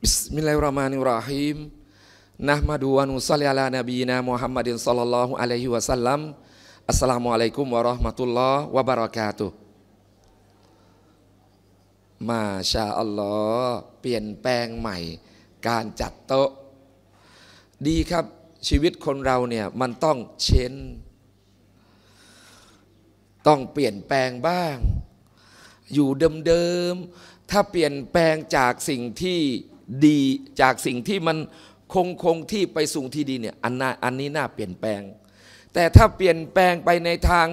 บิสมิลลาฮิรเราะห์มานิรเราะฮีมนะฮ์มะดูวะนุศ็อลลิอะลานบีนามุฮัมมัดศ็อลลัลลอฮุอะลัยฮิวะซัลลัมอัสสลามุอะลัยกุมวะเราะห์มะตุลลอฮ์วะบะเราะกาตุมาชาอัลลอฮ์เปลี่ยนแปลงใหม่ การจัดโต๊ะ ดีครับ ชีวิตคนเราเนี่ย มันต้องเชนต้องเปลี่ยนแปลงบ้าง อยู่เดิมๆ ถ้าเปลี่ยนแปลงจากสิ่งที่ดีจากสิ่งที่มันคงคงที่ไปสู่ที่ดีเนี่ยอันนอันนี้น่าเปลี่ยนแปลง แต่ถ้าเปลี่ยนแปลงไปในทาง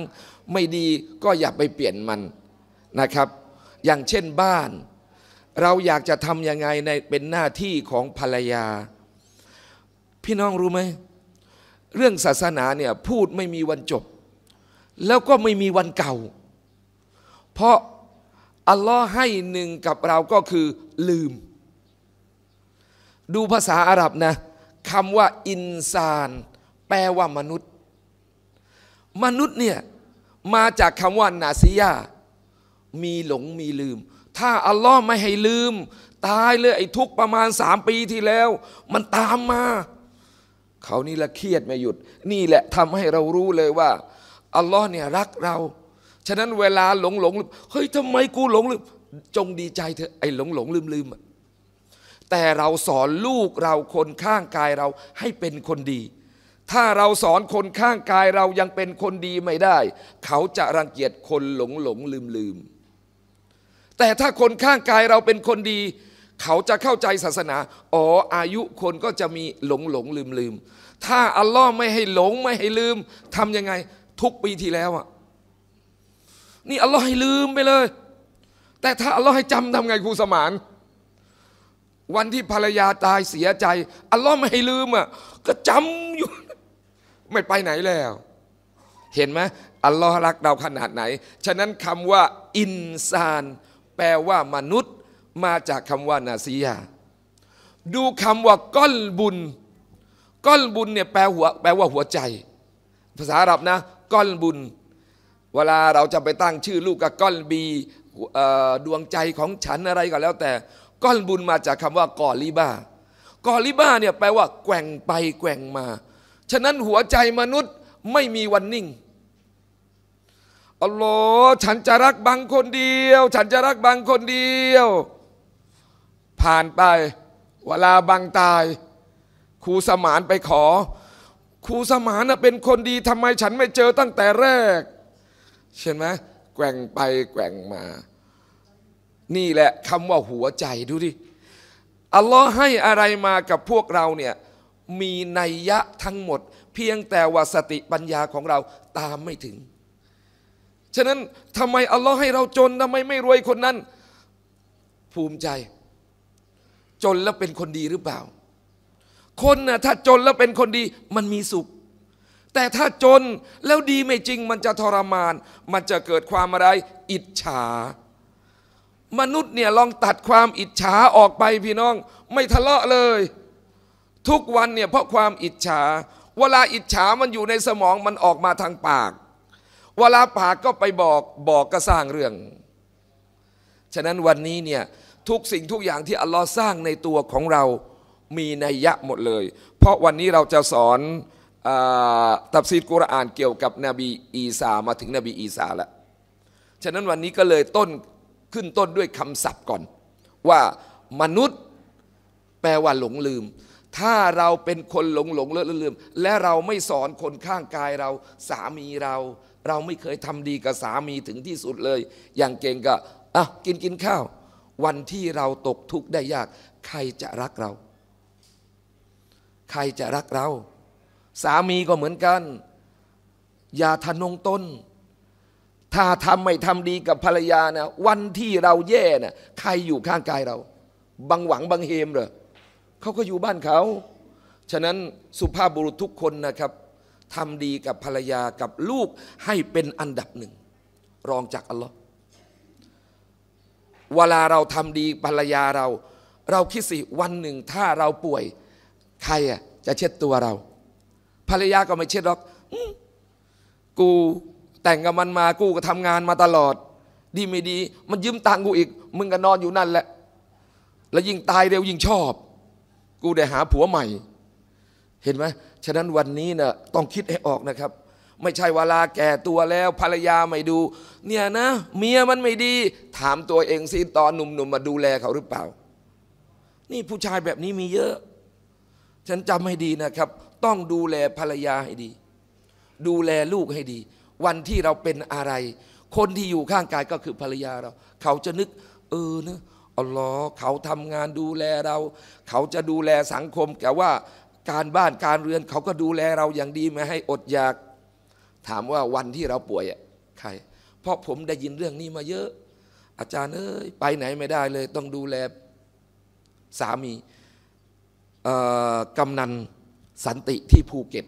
ไม่ดีก็อย่าไปเปลี่ยนมันนะครับ อย่างเช่นบ้าน เราอยากจะทำยังไงในเป็นหน้าที่ของภรรยา พี่น้องรู้ไหมเรื่องศาสนาเนี่ยพูดไม่มีวันจบ แล้วก็ไม่มีวันเก่า เพราะอัลลอฮ์ให้หนึ่งกับเราก็คือลืมดูภาษาอาหรับนะคำว่าอินซาน แปลว่ามนุษย์ มนุษย์เนี่ย มาจากคำว่า นาซียามีหลงมีลืม ถ้าอัลลอฮ์ไม่ให้ลืม ตายเลยไอ้ทุกประมาณสามปีที่แล้ว มันตามมาเขานี่ละเครียดไม่หยุด นี่แหละทำให้เรารู้เลยว่าอัลลอฮ์เนี่ยรักเรา ฉะนั้นเวลาหลงหลงลืมเฮ้ยทำไมกูหลงลืม จงดีใจเถอะไอ้หลงหลงลืมลืมอะแต่เราสอนลูกเราคนข้างกายเราให้เป็นคนดี ถ้าเราสอนคนข้างกายเรายังเป็นคนดีไม่ได้ เขาจะรังเกียจคนหลงหลงลืมลืม แต่ถ้าคนข้างกายเราเป็นคนดี เขาจะเข้าใจศาสนา อ๋ออายุคนก็จะมีหลงหลงลืมลืม ถ้าอัลลอฮ์ไม่ให้หลงไม่ให้ลืม ทำยังไง ทุกปีที่แล้วอ่ะนี่อัลลอฮ์ให้ลืมไปเลย แต่ถ้าอัลลอฮ์ให้จำทำไงครูสมานวันที่ภรรยาตายเสียใจ อัลลอฮ์ไม่ให้ลืมอ่ะก็จำอยู่ ไม่ไปไหนแล้ว เห็นไหมอัลลอฮ์รักเราขนาดไหน ฉะนั้นคำว่า อินซาน แปลว่ามนุษย์ มาจากคำว่า นาซียาดูคำว่าก้อนบุญก้อนบุญเนี่ยแปลหัวแปลว่าหัวใจ ภาษาอาหรับนะ ก้อนบุญ เวลาเราจะไปตั้งชื่อลูกกับก้อนบีดวงใจของฉันอะไรก็แล้วแต่ก้อนบุญมาจากคำว่ากอลิบ้ากอลิบ้าเนี่ยแปลว่า แกว่งไป แกว่งมา ฉะนั้นหัวใจมนุษย์ไม่มีวันนิ่ง อัลลอฮ์ฉันจะรักบางคนเดียว ฉันจะรักบางคนเดียว ผ่านไปเวลาบางตายครูสมานไปขอ ครูสมานเป็นคนดีทำไมฉันไม่เจอตั้งแต่แรกเห็นไหมแกว่งไปแกว่งมานี่แหละคำว่าหัวใจดูดิอัลลอฮ์ให้อะไรมากับพวกเราเนี่ย มีนัยยะทั้งหมด เพียงแต่ว่าสติปัญญาของเราตามไม่ถึง ฉะนั้นทำไมอัลลอฮ์ให้เราจนทำไมไม่รวยคนนั้น ภูมิใจ จนแล้วเป็นคนดีหรือเปล่า คนนะถ้าจนแล้วเป็นคนดีมันมีสุข แต่ถ้าจนแล้วดีไม่จริง มันจะทรมาน มันจะเกิดความอะไร อิจฉามนุษย์เนี่ยลองตัดความอิจฉาออกไปพี่น้อง ไม่ทะเลาะเลย ทุกวันเนี่ยเพราะความอิจฉาเวลาอิจฉามันอยู่ในสมองมันออกมาทางปาก เวลาปากก็ไปบอกบอกก็สร้างเรื่อง ฉะนั้นวันนี้เนี่ยทุกสิ่งทุกอย่างที่อัลลอฮ์สร้างในตัวของเรามีนัยยะหมดเลย เพราะวันนี้เราจะสอนอตับซีดกุรอานเกี่ยวกับนบีอีสามาถึงนบีอีสาแล้วฉะนั้นวันนี้ก็เลยต้นขึ้นต้นด้วยคำศัพท์ก่อน ว่ามนุษย์ แปลว่าหลงลืม ถ้าเราเป็นคนหลงหลงเลอะลืม และเราไม่สอนคนข้างกายเรา สามีเรา เราไม่เคยทำดีกับสามีถึงที่สุดเลย อย่างเก่งก็อ่ะกินกินข้าว วันที่เราตกทุกข์ได้ยาก ใครจะรักเรา ใครจะรักเรา สามีก็เหมือนกัน อย่าทะนงต้นถ้าทำไม่ทำดีกับภรรยานะวันที่เราแย่นะ่ะใครอยู่ข้างกายเราบางหวังบางเฮมเหรอเขาก็อยู่บ้านเขา ฉะนั้นสุภาพบุรุษทุกคนนะครับทำดีกับภรรยากับลูกให้เป็นอันดับหนึ่งรองจากอัลลอฮ์เวลาเราทำดีภรรยาเรา เราคิดสิวันหนึ่ง ถ้าเราป่วย ใครอ่ะจะเช็ดตัวเรา ภรรยาก็ไม่เช็ดหรอก กูแต่งกับมันมากูก็ทำงานมาตลอด ดีไม่ดี มันยืมตังกูอีก มึงก็นอนอยู่นั่นแหละ แล้วยิ่งตายเร็ว ยิ่งชอบ กูได้หาผัวใหม่ เห็นไหมฉะนั้นวันนี้นะ่ะต้องคิดให้ออกนะครับ ไม่ใช่เวลาแก่ตัวแล้ว ภรรยาไม่ดู เนี่ยนะ เมียมันไม่ดี ถามตัวเองสิตอนหนุ่มๆมมาดูแลเขาหรือเปล่า นี่ผู้ชายแบบนี้มีเยอะฉันจำให้ดีนะครับ ต้องดูแลภรรยาให้ดี ดูแลลูกให้ดีวันที่เราเป็นอะไร คนที่อยู่ข้างกายก็คือภรรยาเรา เขาจะนึก เออนะอ๋อเขาทำงานดูแลเรา เขาจะดูแลสังคมแต่ว่าการบ้านการเรือน เขาก็ดูแลเราอย่างดีไม่ให้อดอยาก ถามว่าวันที่เราป่วยอะใคร เพราะผมได้ยินเรื่องนี้มาเยอะ อาจารย์เอ้ยไปไหนไม่ได้เลย ต้องดูแลสามีกำนันสันติที่ภูเก็ต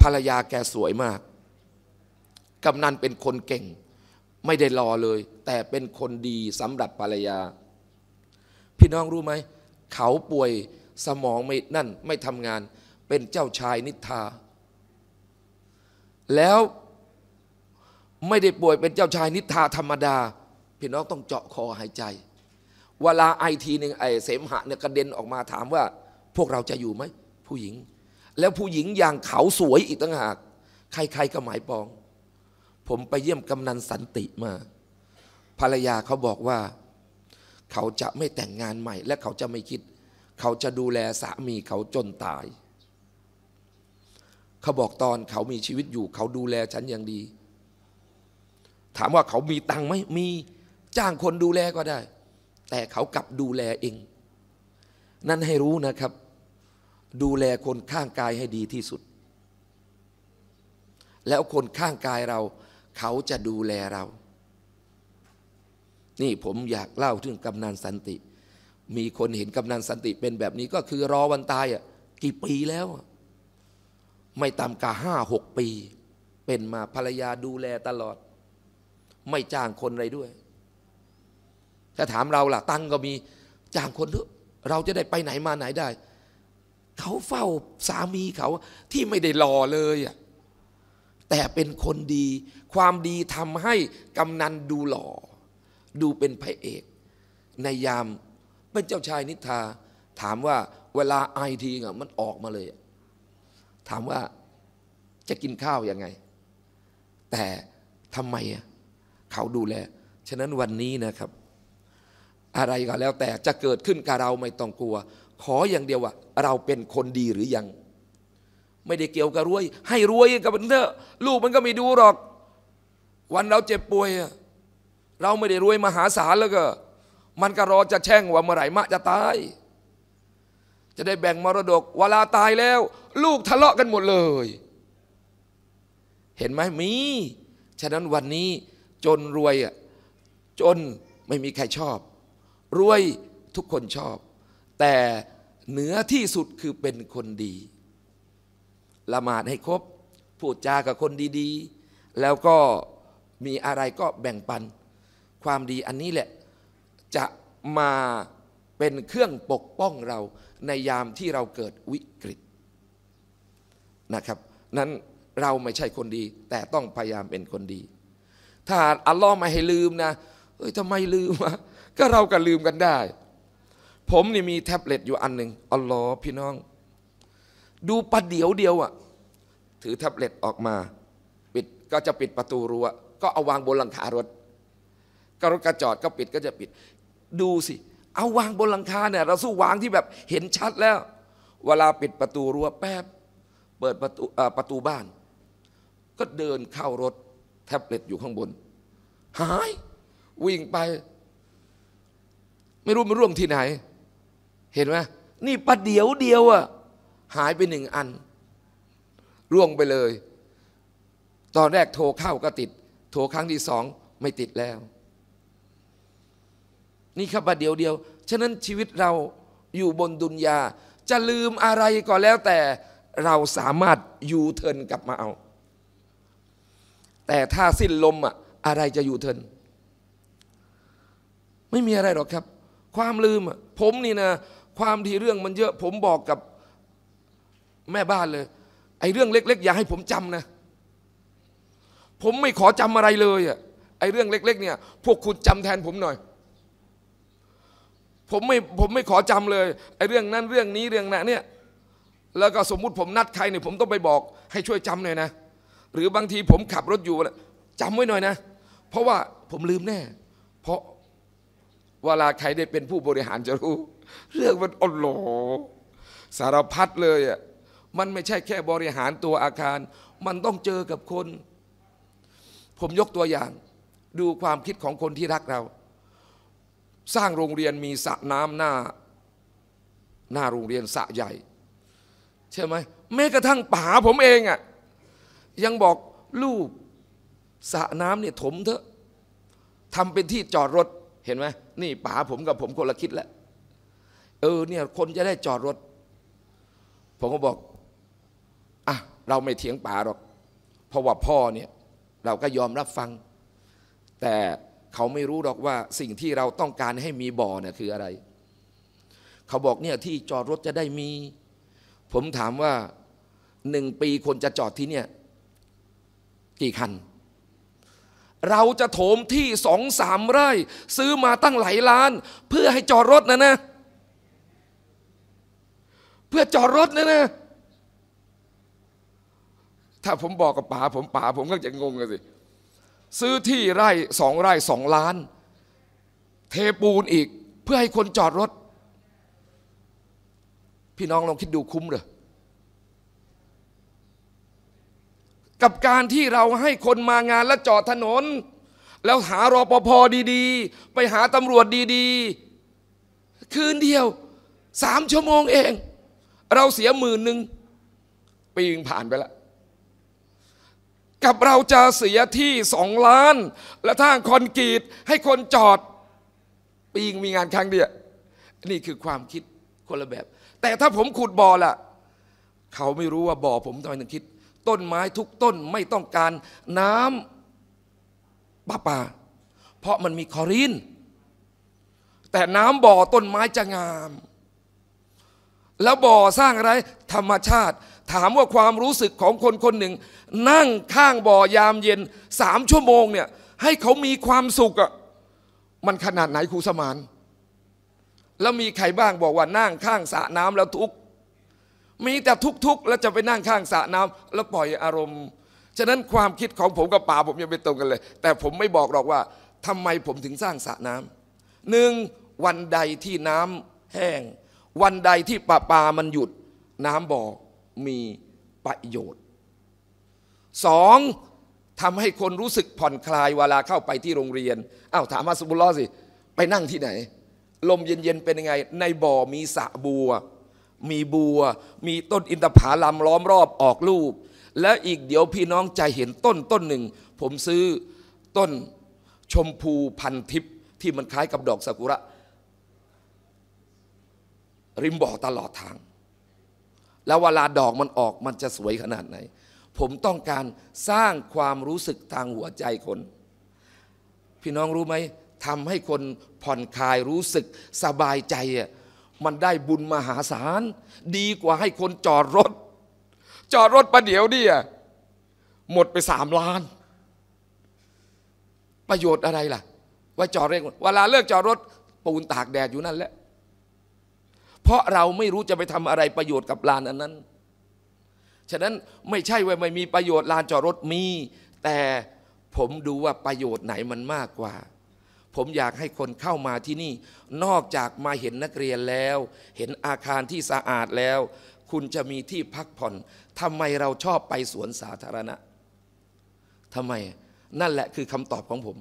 ภรรยาแกสวยมากกำนันเป็นคนเก่งไม่ได้รอเลย แต่เป็นคนดีสำหรับภรรยา พี่น้องรู้ไหม เขาป่วยสมองไม่นั่นไม่ทำงานเป็นเจ้าชายนิทาแล้วไม่ได้ป่วยเป็นเจ้าชายนิทาธรรมดา พี่น้องต้องเจาะคอหายใจ เวลาไอทีหนึ่งไอเสมหะเนี่ยกระเด็นออกมาถามว่า พวกเราจะอยู่ไหม ผู้หญิง แล้วผู้หญิงอย่างเขาสวยอีกต่างหาก ใคร ๆ ก็หมายปองผมไปเยี่ยมกำนันสันติมา ภรรยาเขาบอกว่า เขาจะไม่แต่งงานใหม่ และเขาจะไม่คิด เขาจะดูแลสามีเขาจนตาย เขาบอกตอนเขามีชีวิตอยู่ เขาดูแลฉันอย่างดี ถามว่าเขามีตังค์ไหมมีจ้างคนดูแลก็ได้ แต่เขากลับดูแลเอง นั่นให้รู้นะครับ ดูแลคนข้างกายให้ดีที่สุด แล้วคนข้างกายเราเขาจะดูแลเรา นี่ผมอยากเล่าถึงกำนันสันติ มีคนเห็นกำนันสันติเป็นแบบนี้ก็คือรอวันตาย อ่ะ กี่ปีแล้ว ไม่ต่ำกว่าห้าหกปี เป็นมาภรรยาดูแลตลอด ไม่จ้างคนอะไรด้วย ถ้าถามเราล่ะ ตั้งก็มีจ้างคนเถอะเราจะได้ไปไหนมาไหนได้ เขาเฝ้าสามีเขาที่ไม่ได้รอเลยอ่ะแต่เป็นคนดี ความดีทำให้กำนันดูหล่อดูเป็นพระเอก ในยามเป็นเจ้าชายนิทา ถามว่าเวลาไอทีมันออกมาเลย ถามว่าจะกินข้าวยังไง แต่ทำไมเขาดูแล ฉะนั้นวันนี้นะครับ อะไรก็แล้วแต่จะเกิดขึ้นกับเราไม่ต้องกลัว ขออย่างเดียวว่า เราเป็นคนดีหรือยังไม่ได้เกี่ยวกับรวย ให้รวยกับมันเถอะลูกมันก็ไม่ดูหรอก วันเราเจ็บป่วยเราไม่ได้รวยมหาศาลแล้วก็ มันก็รอจะแช่งว่าเมื่อไหร่มะจะตาย จะได้แบ่งมรดกเวลาตายแล้ว ลูกทะเลาะกันหมดเลย เห็นไหมมีฉะนั้นวันนี้จนรวยอ่ะจนไม่มีใครชอบรวยทุกคนชอบ แต่เหนือที่สุดคือเป็นคนดีละหมาดให้ครบพูดจากับคนดี ๆ แล้วก็มีอะไรก็แบ่งปันความดีอันนี้แหละจะมาเป็นเครื่องปกป้องเราในยามที่เราเกิดวิกฤตนะครับ นั้นเราไม่ใช่คนดี แต่ต้องพยายามเป็นคนดี ถ้าอัลลอฮ์ไม่ให้ลืมนะ เอ้ยทำไมลืมวะก็เราก็ลืมกันได้ ผมนี่มีแท็บเล็ต อยู่อันหนึ่งอัลลอฮ์พี่น้องดูประเดี๋ยวเดียวอะถือแท็บเล็ตออกมา ปิดก็จะปิดประตูรั้วก็เอาวางบนหลังคารถ ก็รถกระจอดก็ปิดก็จะปิด ดูสิ เอาวางบนหลังคาเนี่ยเราสู้วางที่แบบเห็นชัดแล้ว เวลาปิดประตูรั้วแป๊บเปิดประตูประตูบ้าน ก็เดินเข้ารถ แท็บเล็ตอยู่ข้างบน หาย วิ่งไป ไม่รู้มาร่วงที่ไหน เห็นไหมนี่ประเดี๋ยวเดียวอะหายไปหนึ่งอันร่วงไปเลย ตอนแรกโทรเข้าก็ติด โทรครั้งที่สองไม่ติดแล้ว นี่ครับบัดเดียวเดียวฉะนั้นชีวิตเราอยู่บนดุนยาจะลืมอะไรก็แล้วแต่เราสามารถยูเทินกลับมาเอา แต่ถ้าสิ้นลมอะอะไรจะยูเทิน ไม่มีอะไรหรอกครับ ความลืมผมนี่นะความที่เรื่องมันเยอะผมบอกกับแม่บ้านเลย ไอ้เรื่องเล็กๆอย่าให้ผมจำนะ ผมไม่ขอจำอะไรเลยอ่ะไอ้เรื่องเล็ก ๆ เนี่ยพวกคุณจำแทนผมหน่อย ผมไม่ผมไม่ขอจำเลยไอ้เรื่องนั้นเรื่องนี้เรื่องนั้นเนี่ยแล้วก็สมมุติผมนัดใครเนี่ยผมต้องไปบอก ให้ช่วยจำหน่อยนะ หรือบางทีผมขับรถอยู่จำไว้หน่อยนะ เพราะว่าผมลืมแน่เพราะเวลาใครได้เป็นผู้บริหารจะรู้ เรื่องมันอ่อนหลอสารพัดเลยอ่ะมันไม่ใช่แค่บริหารตัวอาคาร มันต้องเจอกับคน ผมยกตัวอย่าง ดูความคิดของคนที่รักเรา สร้างโรงเรียนมีสระน้ำหน้า หน้าโรงเรียนสระใหญ่ใช่ไหมแม้กระทั่งป๋าผมเองอะ่ะ ยังบอกลูกสระน้ำเนี่ยถมเถอะทำเป็นที่จอดรถเห็นไหมนี่ป๋าผมกับผมคนละคิดแล้ว เออเนี่ยคนจะได้จอดรถ ผมก็บอกเราไม่เถียงป่าหรอก เพราะว่าพ่อเนี่ย เราก็ยอมรับฟัง แต่เขาไม่รู้หรอกว่าสิ่งที่เราต้องการให้มีบ่อเนี่ยคืออะไร เขาบอกเนี่ยที่จอดรถจะได้มี ผมถามว่าหนึ่งปีคนจะจอดที่เนี่ย กี่คัน เราจะโถมที่สองสามไร่ ซื้อมาตั้งหลายล้าน เพื่อให้จอดรถนะนะ เพื่อจอดรถนะนะถ้าผมบอกกับป๋าผมป๋าผมก็จะงงกันสิ ซื้อที่ไร่สองไร่สองล้าน เทปูนอีกเพื่อให้คนจอดรถ พี่น้องลองคิดดูคุ้มเหรอ กับการที่เราให้คนมางานและจอดถนน แล้วหารอปภดีๆ ไปหาตำรวจดี ๆ คืนเดียวสามชั่วโมงเอง เราเสียหมื่นหนึ่งปีงผ่านไปแล้วกับเราจะเสียที่สองล้าน และทางคอนกรีตให้คนจอด ปีงมีงานครั้งเดียวนี่คือความคิดคนละแบบ แต่ถ้าผมขุดบ่อละเขาไม่รู้ว่าบ่อผมทำไมถึงคิด ต้นไม้ทุกต้นไม่ต้องการน้ำป่ะปาเพราะมันมีคอรินแต่น้ำบ่อต้นไม้จะงาม แล้วบ่อสร้างอะไรธรรมชาติถามว่าความรู้สึกของคนคนหนึ่ง นั่งข้างบ่อยามเย็นสามชั่วโมงเนี่ยให้เขามีความสุขอะมันขนาดไหนครูสมาน แล้วมีใครบ้างบอกว่านั่งข้างสระน้ำแล้วทุกมีแต่ทุกๆแล้วจะไปนั่งข้างสระน้ำ แล้วปล่อยอารมณ์ ฉะนั้นความคิดของผมกับป่าผมยังไม่ตรงกันเลย แต่ผมไม่บอกหรอกว่าทำไมผมถึงสร้างสระน้ำหนึ่งวันใดที่น้ำแห้ง วันใดที่ป่าปามันหยุดน้ำบ่อมีประโยชน์สองทำให้คนรู้สึกผ่อนคลายเวลาเข้าไปที่โรงเรียนอ้าวถามมาสุบุลลอสิ ไปนั่งที่ไหน ลมเย็นๆเป็นยังไง ในบ่อมีสะบัว มีบัว มีต้นอินทผาลัมล้อมรอบออกลูกแล้วอีกเดี๋ยวพี่น้องจะเห็นต้นต้นหนึ่ง ผมซื้อต้นชมพูพันทิพย์ที่มันคล้ายกับดอกซากุระ ริมบ่อตลอดทางแล้วเวลาดอกมันออกมันจะสวยขนาดไหน ผมต้องการสร้างความรู้สึกทางหัวใจคน พี่น้องรู้ไหมทำให้คนผ่อนคลายรู้สึกสบายใจอ่ะมันได้บุญมหาศาลดีกว่าให้คนจอดรถ จอดรถประเดี๋ยวเนี่ยหมดไปสามล้าน ประโยชน์อะไรล่ะ ว่าจอดเร่งเวลาเลิกจอดรถปูนตากแดดอยู่นั่นแหละเพราะเราไม่รู้จะไปทำอะไรประโยชน์กับลานอันนั้น ฉะนั้นไม่ใช่ว่าไม่มีประโยชน์ลานจอดรถมี แต่ผมดูว่าประโยชน์ไหนมันมากกว่า ผมอยากให้คนเข้ามาที่นี่ นอกจากมาเห็นนักเรียนแล้ว เห็นอาคารที่สะอาดแล้ว คุณจะมีที่พักผ่อนทำไมเราชอบไปสวนสาธารณะทำไมนั่นแหละคือคำตอบของผม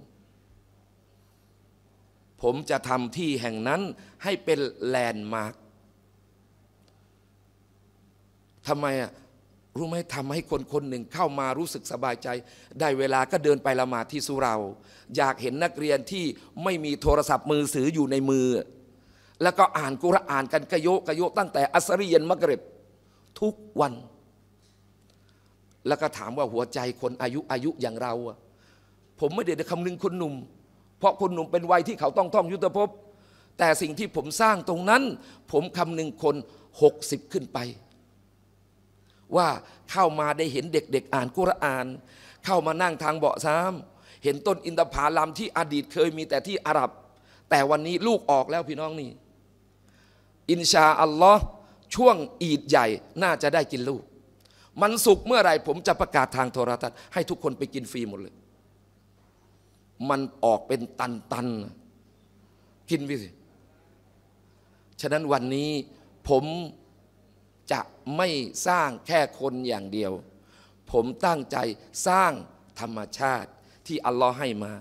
ผมจะทำที่แห่งนั้นให้เป็นแลนด์มาร์คทำไมอ่ะรู้ไหมทำให้คนคนหนึ่งเข้ามารู้สึกสบายใจ ได้เวลาก็เดินไปละหมาดที่สุเรา อยากเห็นนักเรียนที่ไม่มีโทรศัพท์มือถืออยู่ในมือ แล้วก็อ่านกุรอานกันกะโยกะโยกตั้งแต่ อัสรียนมะกร็บทุกวัน แล้วก็ถามว่าหัวใจคนอายุอายุอย่างเราอะผมไม่ได้คำนึงคนหนุ่ม เพราะคนหนุ่มเป็นวัยที่เขาต้องท่องยุทธภพ แต่สิ่งที่ผมสร้างตรงนั้น ผมคำนึงคน60ขึ้นไปว่าเข้ามาได้เห็นเด็กๆ อ่านกุรอาน เข้ามานั่งทางเบาะซ้ำเห็นต้นอินทผลัมที่อดีตเคยมีแต่ที่อาหรับ แต่วันนี้ลูกออกแล้วพี่น้องนี่อินชาอัลลอฮ์ช่วงอีดใหญ่น่าจะได้กินลูก มันสุกเมื่อไรผมจะประกาศทางโทรทัศน์ให้ทุกคนไปกินฟรีหมดเลย มันออกเป็นตันๆ กินไปสิฉะนั้นวันนี้ผมจะไม่สร้างแค่คนอย่างเดียว ผมตั้งใจสร้างธรรมชาติที่อัลลอฮ์ให้มา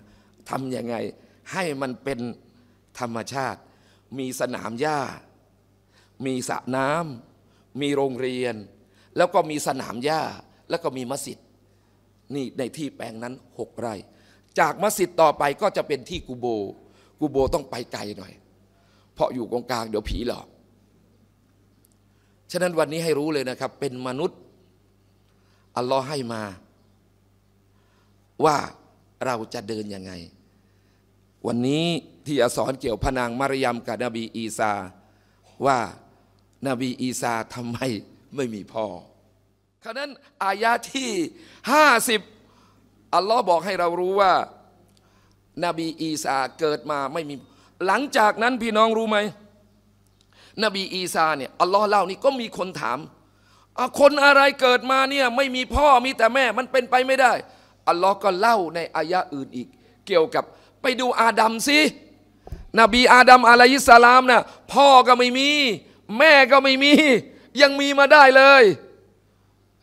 ทำยังไง ให้มันเป็นธรรมชาติ มีสนามหญ้า มีสระน้ำมีโรงเรียน แล้วก็มีสนามหญ้า แล้วก็มีมัสยิดนี่ในที่แปลงนั้นหกไร่จากมัสยิดต่อไปก็จะเป็นที่กูโบ กูโบต้องไปไกลหน่อย เพราะอยู่กลางกลางเดี๋ยวผีหลอกฉะนั้นวันนี้ให้รู้เลยนะครับ เป็นมนุษย์อัลลอฮ์ให้มา ว่าเราจะเดินยังไง วันนี้ที่อสอนเกี่ยวพนางมารยมกับนบีอีสาว่านาบีอีสาทำไมไม่มีพ่อขณะนั้นอายาที่ 50อัลลอฮ์บอกให้เรารู้ว่านาบีอีสาเกิดมาไม่มีหลังจากนั้นพี่น้องรู้ไหมนบีอีสาเนี่ยอัลลอฮ์เล่านี่ก็มีคนถามคนอะไรเกิดมาเนี่ยไม่มีพ่อมีแต่แม่มันเป็นไปไม่ได้อัลลอฮ์ก็เล่าในอายะอื่นอีก เกี่ยวกับไปดูอาดัมสินบีอาดัมอะลัยสลามนะ่ะพ่อก็ไม่มี แม่ก็ไม่มี ยังมีมาได้เลย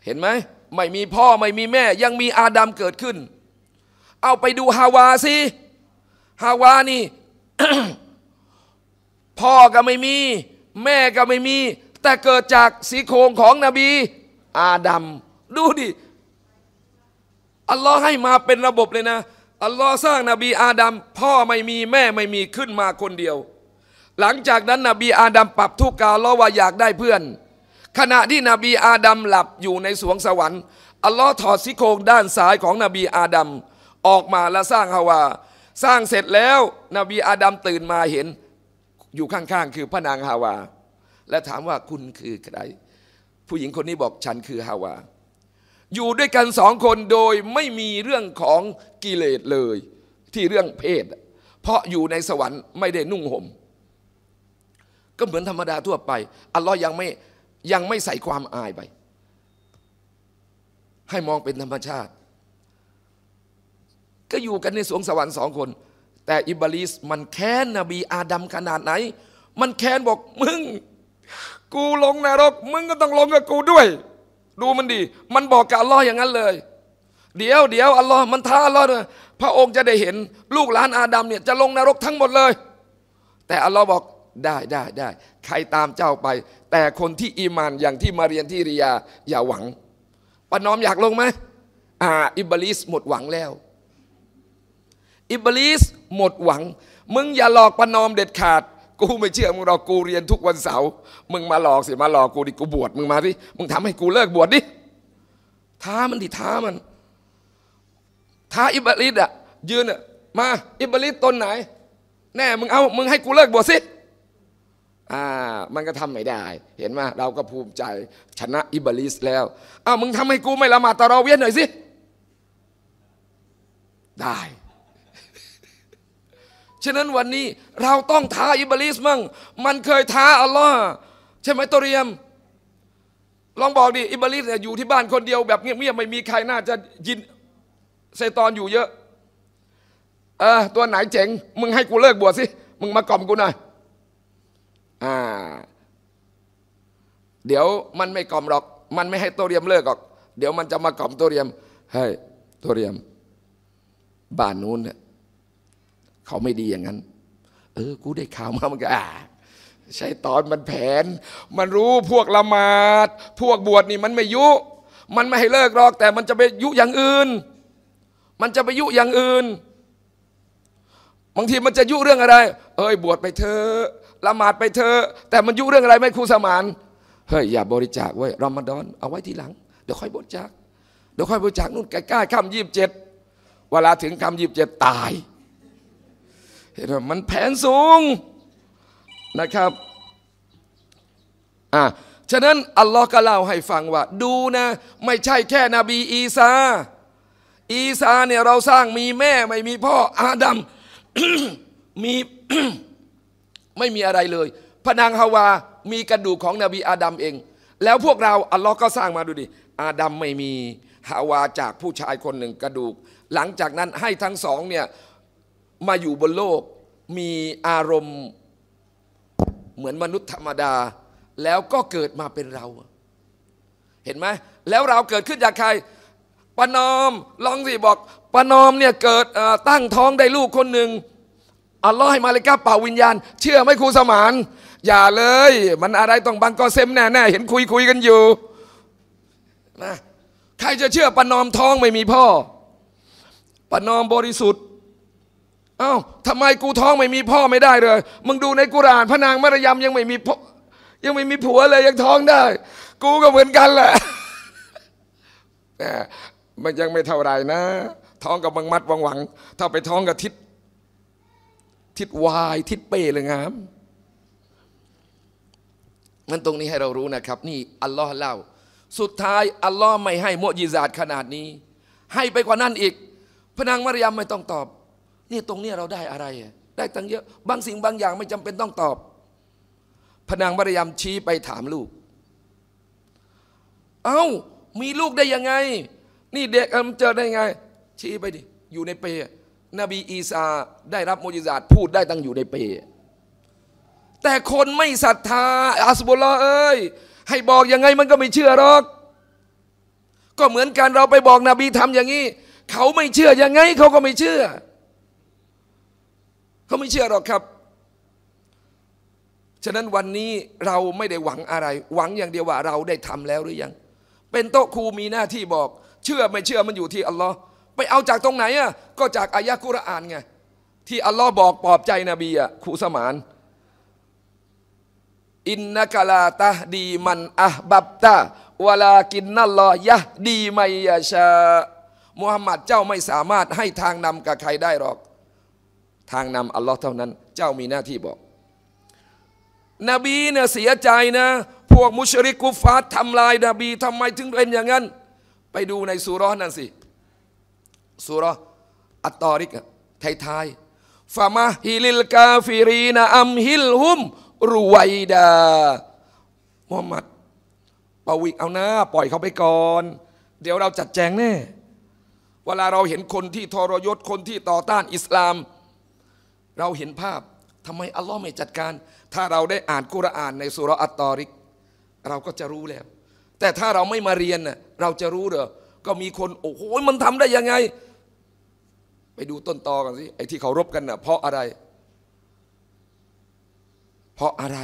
เห็นไหมไม่มีพ่อไม่มีแม่ ยังมีอาดัมเกิดขึ้น เอาไปดูฮาวาสิฮาวานี่พ่อก็ไม่มีแม่ก็ไม่มี แต่เกิดจากสีโครงของนบีอาดัมดูดิอัลลอฮ์ให้มาเป็นระบบเลยนะอัลลอฮ์สร้างนบีอาดัมพ่อไม่มีแม่ไม่มีขึ้นมาคนเดียว หลังจากนั้น นบีอาดัมปรับทุกข์กาลว่าอยากได้เพื่อน ขณะที่นบีอาดัมหลับอยู่ในสวงสวรรค์อัลลอฮ์ถอดสีโครงด้านซ้ายของนบีอาดัมออกมาและสร้างฮาวา สร้างเสร็จแล้วนบีอาดัมตื่นมาเห็นอยู่ข้าง ๆ คือพระนางฮาวา และถามว่าคุณคือใคร ผู้หญิงคนนี้บอกฉันคือฮาวา อยู่ด้วยกันสองคนโดยไม่มีเรื่องของกิเลสเลย ที่เรื่องเพศ เพราะอยู่ในสวรรค์ไม่ได้นุ่งห่ม ก็เหมือนธรรมดาทั่วไป อัลลอฮ์ยังไม่ยังไม่ใส่ความอายไป ให้มองเป็นธรรมชาติ ก็อยู่กันในสวงสวรรค์สองคนแต่อิบลิสมันแค้นนบีอาดัมขนาดไหน มันแค้นบอกมึง กูลงนรก มึงก็ต้องลงกับกูด้วย ดูมันดี มันบอกกับอัลลอฮ์อย่างนั้นเลย เดี๋ยวเดี๋ยวอัลลอฮ์มันท้าอัลลอฮ์เลยพระองค์จะได้เห็น ลูกหลานอาดัมเนี่ย จะลงนรกทั้งหมดเลย แต่อัลลอฮ์บอกได้ได้ได้ ใครตามเจ้าไป แต่คนที่อีมานอย่างที่มาเรียนที่ริยาอย่าหวังปนอมอยากลงไหมอ่าอิบลิสหมดหวังแล้ว อิบลิสหมดหวัง มึงอย่าหลอกประนอมเด็ดขาดกูไม่เชื่อมึงหรอกกูเรียนทุกวันเสาร์มึงมาหลอกสิมาหลอกกูดิกูบวชมึงมาดิมึงทำให้กูเลิกบวชดิท้ามันดิท้ามันท้าอิบลิสอะยืนอะมา อิบลิสตนไหน แน่มึงเอามึงให้กูเลิกบวชสิ อ่ามันก็ทำไม่ได้ เห็นไหมเราก็ภูมิใจชนะ อิบลิสแล้วอ้าวมึงทำให้กูไม่ละหมาดตะรอเวียนหน่อยสิได้ฉะนั้นวันนี้เราต้องท้าอิบลิสมั่งมันเคยท้าอัลลอฮ์ใช่ไหมตเรียม ลองบอกดิ อิบลิสอยู่ที่บ้านคนเดียวแบบเงียบๆไม่มีใครน่าจะยินเซตอนอยู่เยอะเออตัวไหนเจ๋งมึงให้กูเลิกบวชสิมึงมากล่อมกูหน่อยอ่าเดี๋ยวมันไม่กล่อมหรอก มันไม่ให้ตัวเรียมเลิกหรอก เดี๋ยวมันจะมากล่อมตัวเรียมให้ตัวเรียมบ้านนู้นเนี่ยเขาไม่ดีอย่างนั้น เออ กูได้ข่าวมา มันก็อ่า ใช่ตอนมันแผน มันรู้พวกละหมาด พวกบวชนี่ มันไม่ยุ มันไม่ให้เลิกหรอก แต่มันจะไปยุอย่างอื่น มันจะไปยุอย่างอื่น บางทีมันจะยุเรื่องอะไรเอ้ยบวชไปเถอะละหมาดไปเถอะแต่มันยุเรื่องอะไรไม่ครูสมาน เฮ้ยอย่าบริจาคไว้รอมฎอน เอาไว้ทีหลัง เดี๋ยวค่อยบริจาค เดี๋ยวค่อยบริจาคนู่นใกล้ๆคำยี่สิบเจ็ดเวลาถึงคำยี่สิบเจ็ดตายเห็นไหมมันแผนสูงนะครับ อ่ะฉะนั้น อัลลอฮ์ก็เล่าให้ฟังว่า ดูนะไม่ใช่แค่นบี อีสาอีสาเนี่ยเราสร้างมีแม่ไม่มีพ่ออาดัมมีไม่มีอะไรเลย พนางฮาวามีกระดูกของนบีอาดัมเอง แล้วพวกเรา อัลลอฮ์ก็สร้างมาดูดิอาดัมไม่มีฮาวาจากผู้ชายคนหนึ่งกระดูก หลังจากนั้นให้ทั้งสอง เนี่ยมาอยู่บนโลกมีอารมณ์ เหมือนมนุษย์ธรรมดา แล้วก็เกิดมาเป็นเรา เห็นไหม แล้วเราเกิดขึ้นจากใครปนอมลองสิบอกปนอมเนี่ยเกิดตั้งท้องได้ลูกคนหนึ่งอัลลอฮ์ให้มาเลกาเป่าวิญญาณ เชื่อไม่ครูสมาน อย่าเลย มันอะไรต้องบังกอเซมแน่ๆเห็นคุยคุยกันอยู่นะใครจะเชื่อปนอมท้องไม่มีพ่อปนอมบริสุทธิ์อา้าวทำไมกูท้องไม่มีพ่อไม่ได้เลย มึงดูในกุรานพระนางมารยำยังไม่มีพ่อยังไม่มีผัวเลยยังท้องได้ กูก็เหมือนกันแหละแต่มันยังไม่เท่าไรนะ ท้องกับบังมัดวังหวังถ้าไปท้องกับทิศทิศวาย ทิศเป้เลยงามมันตรงนี้ให้เรารู้นะครับ นี่ อัลลอฮ์เล่า สุดท้ายอัลลอฮ์ไม่ให้โมจิซาดขนาดนี้ ให้ไปกว่านั้นอีก พนางมารยาไม่ต้องตอบนี่ตรงนี้เราได้อะไรได้ตั้งเยอะ บางสิ่งบางอย่างไม่จำเป็นต้องตอบพนางมารยามชี้ไปถามลูก เอา้ามีลูกได้ยังไง นี่เด็กเอ็มเจอได้ไง ชี้ไปดิอยู่ในเปยนบีอีสาได้รับมุจิซาตพูดได้ตั้งอยู่ในเปยแต่คนไม่ศรัทธาอาสบุลลอเอ้ยให้บอกยังไงมันก็ไม่เชื่อหรอกก็เหมือนกันเราไปบอกนบีทำอย่างนี้ เขาไม่เชื่อยังไง เขาก็ไม่เชื่อเขาไม่เชื่อหรอกครับ ฉะนั้นวันนี้เราไม่ได้หวังอะไร หวังอย่างเดียวว่าเราได้ทำแล้วหรือยัง เป็นโต๊ะครูมีหน้าที่บอก เชื่อไม่เชื่อมันอยู่ที่ อัลลอฮ์ไปเอาจากตรงไหนอ่ะก็จากอายะคุรอานไงที่อัลลอฮ์บอกปลอบใจนบีอ่ะครูสมานอินนักลาตาดีมันอับับตาวลากินนัลลอยะดีไมยาชามุฮัมมัดเจ้าไม่สามารถให้ทางนำกับใครได้หรอกทางนำ อัลลอฮ์เท่านั้น เจ้ามีหน้าที่บอกนบีเนี่ยเสียใจนะ พวกมุชริกุฟาตทำลายนบีทำไมถึงเป็นอย่างนั้น ไปดูในสุรนั่นสิสุรอัตตอริกไทยๆฟามาฮิลิลกาฟิรีนะอัมฮิลฮุมรวยดามุฮัมมัดปวิกเอาน้าปล่อยเขาไปก่อน เดี๋ยวเราจัดแจงแน่เวลาเราเห็นคนที่ทรยศคนที่ต่อต้านอิสลามเราเห็นภาพทำไมอัลลอฮ์ไม่จัดการ ถ้าเราได้อ่านกุรอาน ในสุรอัตตอริก เราก็จะรู้แล้ว แต่ถ้าเราไม่มาเรียนน่ะเราจะรู้เหรอก็มีคนโอ้โหมันทำได้ยังไง ไปดูต้นตอกันสิไอ้ที่เขารบกันน่ะเพราะอะไร เพราะอะไร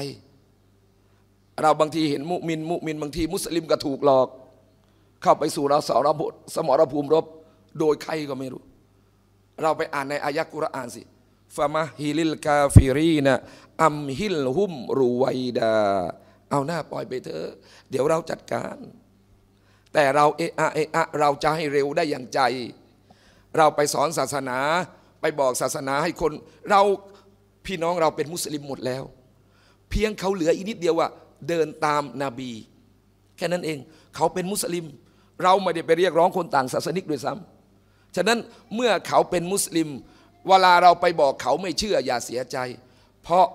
เราบางทีเห็นมุมิน มุมิน บางที มุสลิมก็ถูกหลอก เข้าไปสู่เราสารบสมรภูมิรบ โดยใครก็ไม่รู้ เราไปอ่านในอายะกุรอานสิฟามาฮิลิลกาฟิรีนะอัมฮิลหุมรูไวดาเอาหน้าปล่อยไปเถอะเดี๋ยวเราจัดการ แต่เราเอะอะเออะเราจะให้เร็วได้อย่างใจ เราไปสอนศาสนา ไปบอกศาสนาให้คน เราพี่น้องเราเป็นมุสลิมหมดแล้ว เพียงเขาเหลืออีกนิดเดียวว่าเดินตามนาบีแค่นั้นเองเขาเป็นมุสลิม เราไม่ได้ไปเรียกร้องคนต่างศาสนิกด้วยซ้ำฉะนั้นเมื่อเขาเป็นมุสลิมเวลาเราไปบอกเขาไม่เชื่ออย่าเสียใจ เพราะ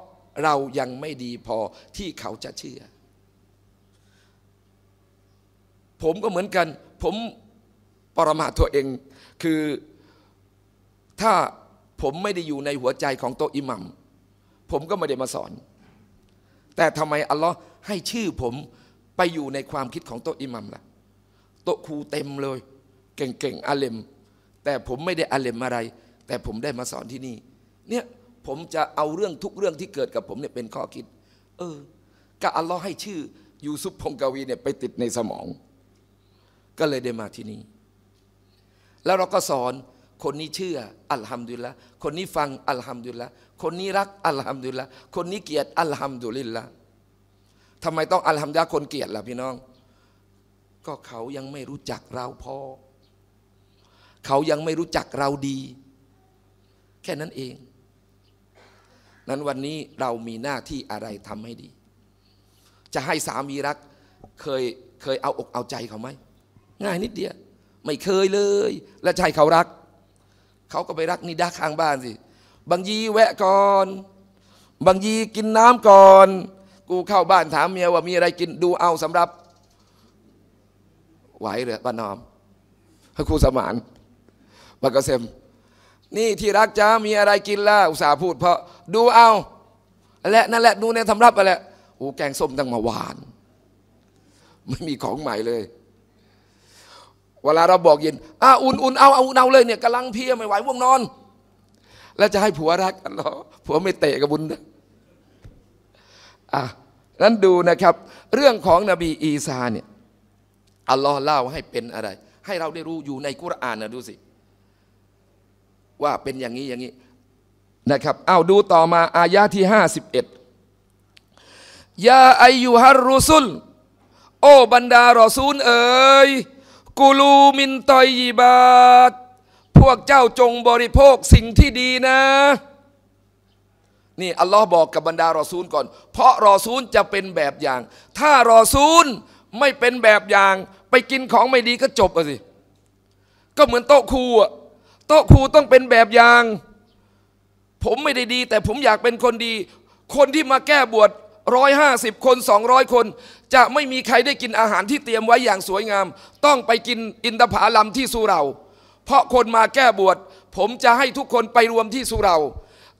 เรายังไม่ดีพอที่เขาจะเชื่อ ผมก็เหมือนกัน ผมปรมาตัวเอง คือถ้าผมไม่ได้อยู่ในหัวใจของโตอิหมัมผมก็ไม่ได้มาสอน แต่ทำไมอัลลอฮ์ให้ชื่อผมไปอยู่ในความคิดของโตอิหมัมล่ะโตครูเต็มเลย เก่งๆอาเลมแต่ผมไม่ได้อาเลมอะไรแต่ผมได้มาสอนที่นี่ เนี่ยผมจะเอาเรื่องทุกเรื่องที่เกิดกับผมเนี่ยเป็นข้อคิด เออก็อัลลอฮ์ให้ชื่อยูซุปพงกวีเนี่ย ไปติดในสมอง ก็เลยได้มาที่นี่ แล้วเราก็สอน คนนี้เชื่อ อัลฮัมดุลิละคนนี้ฟังอัลฮัมดุลิละคนนี้รัก อัลฮัมดุลิละคนนี้เกลียดอัลฮัมดุลิลละทำไมต้องอัลฮัมดุลิละคนเกลียดล่ะพี่น้อง ก็เขายังไม่รู้จักเราพอ เขายังไม่รู้จักเราดีแค่นั้นเอง นั้นวันนี้เรามีหน้าที่อะไรทำให้ดี จะให้สามีรักเคยเคยเอาอกเอาใจเขาไหม ง่ายนิดเดียว ไม่เคยเลย และใจเขารัก เขาก็ไปรักนิดาข้างบ้านสิ บางยีแวะก่อน บางยีกินน้ำก่อน กูเข้าบ้านถามเมียว่ามีอะไรกินดูเอาสำหรับ ไหวเหรอป้านอมพระครูสมานบักเซมนี่ ที่รักจ้ามีอะไรกินล่ะ อุตส่าห์พูดเพราะ ดูเอาและนั่นแหละ ดูในสำรับไปแรโอ้แกงส้มตั้งมาหวาน ไม่มีของใหม่เลย เวลาเราบอกยินอ้าอุ่นอุ่นเอาเอา เอาเลยเนี่ยกำลังเพียไม่ไหวว่วงนอน แล้วจะให้ผัวรักกันหรอผัวไม่เตะกับบุญนะอ่ะนั้นดูนะครับ เรื่องของนบีอีสาเนี่ยอัลลอฮ์เล่าให้เป็นอะไร ให้เราได้รู้อยู่ในกุรอานนะดูสิว่าเป็นอย่างนี้อย่างนี้นะครับ เอาดูต่อมาอายะที่51ยาอายุฮารุสุล โอบรรดารอซูล เอ๋ยกูลูมินตอยยีบาตพวกเจ้าจงบริโภคสิ่งที่ดีนะ นี่ อัลลอฮ์บอกกับบรรดารอซูลก่อน เพราะรอซูลจะเป็นแบบอย่าง ถ้ารอซูลไม่เป็นแบบอย่าง ไปกินของไม่ดีก็จบสิ ก็เหมือนโต๊ะครูอะโต๊ะครูต้องเป็นแบบอย่าง ผมไม่ได้ดี แต่ผมอยากเป็นคนดี คนที่มาแก้บวชร้อยห้าสิบคนสองร้อยคน จะไม่มีใครได้กินอาหารที่เตรียมไว้อย่างสวยงาม ต้องไปกินอินทผลัมที่สุเรา เพราะคนมาแก้บวชผมจะให้ทุกคนไปรวมที่สุเรา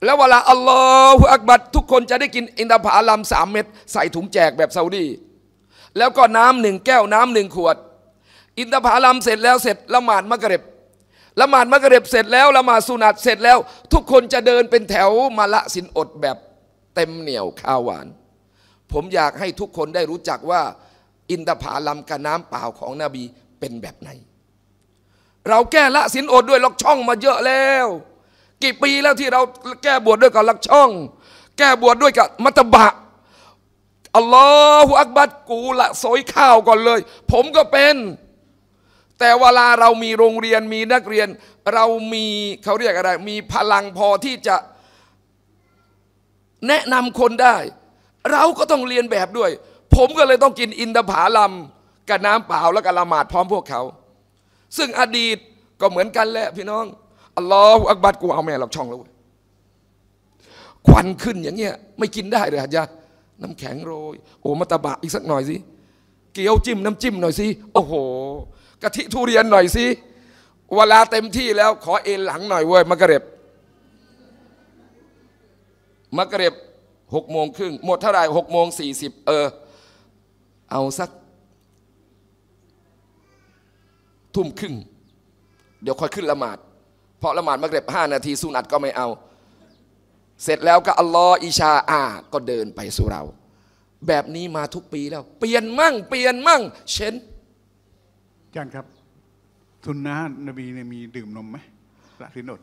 แล้วเวลาอัลลอฮฺอักบัดทุกคนจะได้กินอินทผลัมสามเม็ดใส่ถุงแจกแบบซาอุดีแล้วก็น้ำหนึ่งแก้วน้ำหนึ่งขวด อินทผลัมเสร็จแล้วเสร็จละหมาดมะกร็บละหมาดมเกร็บเสร็จแล้วละหมาดสุนัตเสร็จแล้ว ทุกคนจะเดินเป็นแถวมาละสินอดแบบเต็มเหนียวข้าวหวาน ผมอยากให้ทุกคนได้รู้จักว่า อินทผาลัมกับน้ำเปล่าของนบีเป็นแบบไหนเราแก้ละสินอดด้วยล็อกช่อง มาเยอะแล้ว กี่ปีแล้วที่เราแก้บวชดด้วยกับลักช่อง แก้บวชดด้วยกับมัตบะอัลลอฮฺอักบัดกูละสอยข้าวก่อนเลย ผมก็เป็นแต่เวลาเรามีโรงเรียนมีนักเรียน เรามีเขาเรียกอะไรมีพลังพอที่จะแนะนำคนได้ เราก็ต้องเรียนแบบด้วย ผมก็เลยต้องกินอินทผาลัมกับน้ำเปล่าแล้วก็ละหมาดพร้อมพวกเขา ซึ่งอดีตก็เหมือนกันแหละพี่น้องอัลลอฮฺอักบัดกูเอาแม่ หลับช่องแล้วควันขึ้นอย่างเงี้ยไม่กินได้เลยฮะจ๊ะน้ำแข็งโรยโอ้มาตะบะอีกสักหน่อยสิเกี๊ยวจิ้มน้ำจิ้มหน่อยสิโอ้โหกะทิทุเรียนหน่อยสิเวลาเต็มที่แล้ว ขอเอ็นหลังหน่อยเว้ยมะกะเร็บมะกะเร็บหกโมงครึ่งหมดเท่าไหร่หกโมงสี่สิบเออ เอาสัก ทุ่มครึ่ง เดี๋ยวค่อยขึ้นละหมาดเพราะละหมาดมะกะเร็บห้านาที สุนัตก็ไม่เอา เสร็จแล้วก็ อัลลอฮ์อิชาอาก็เดินไปสู่เรา แบบนี้มาทุกปีแล้ว เปลี่ยนมั่ง เปลี่ยนมั่ง เช่นจารย์ครับสุนนะนบีเนี่ยมีดื่มนมไหมละสินอด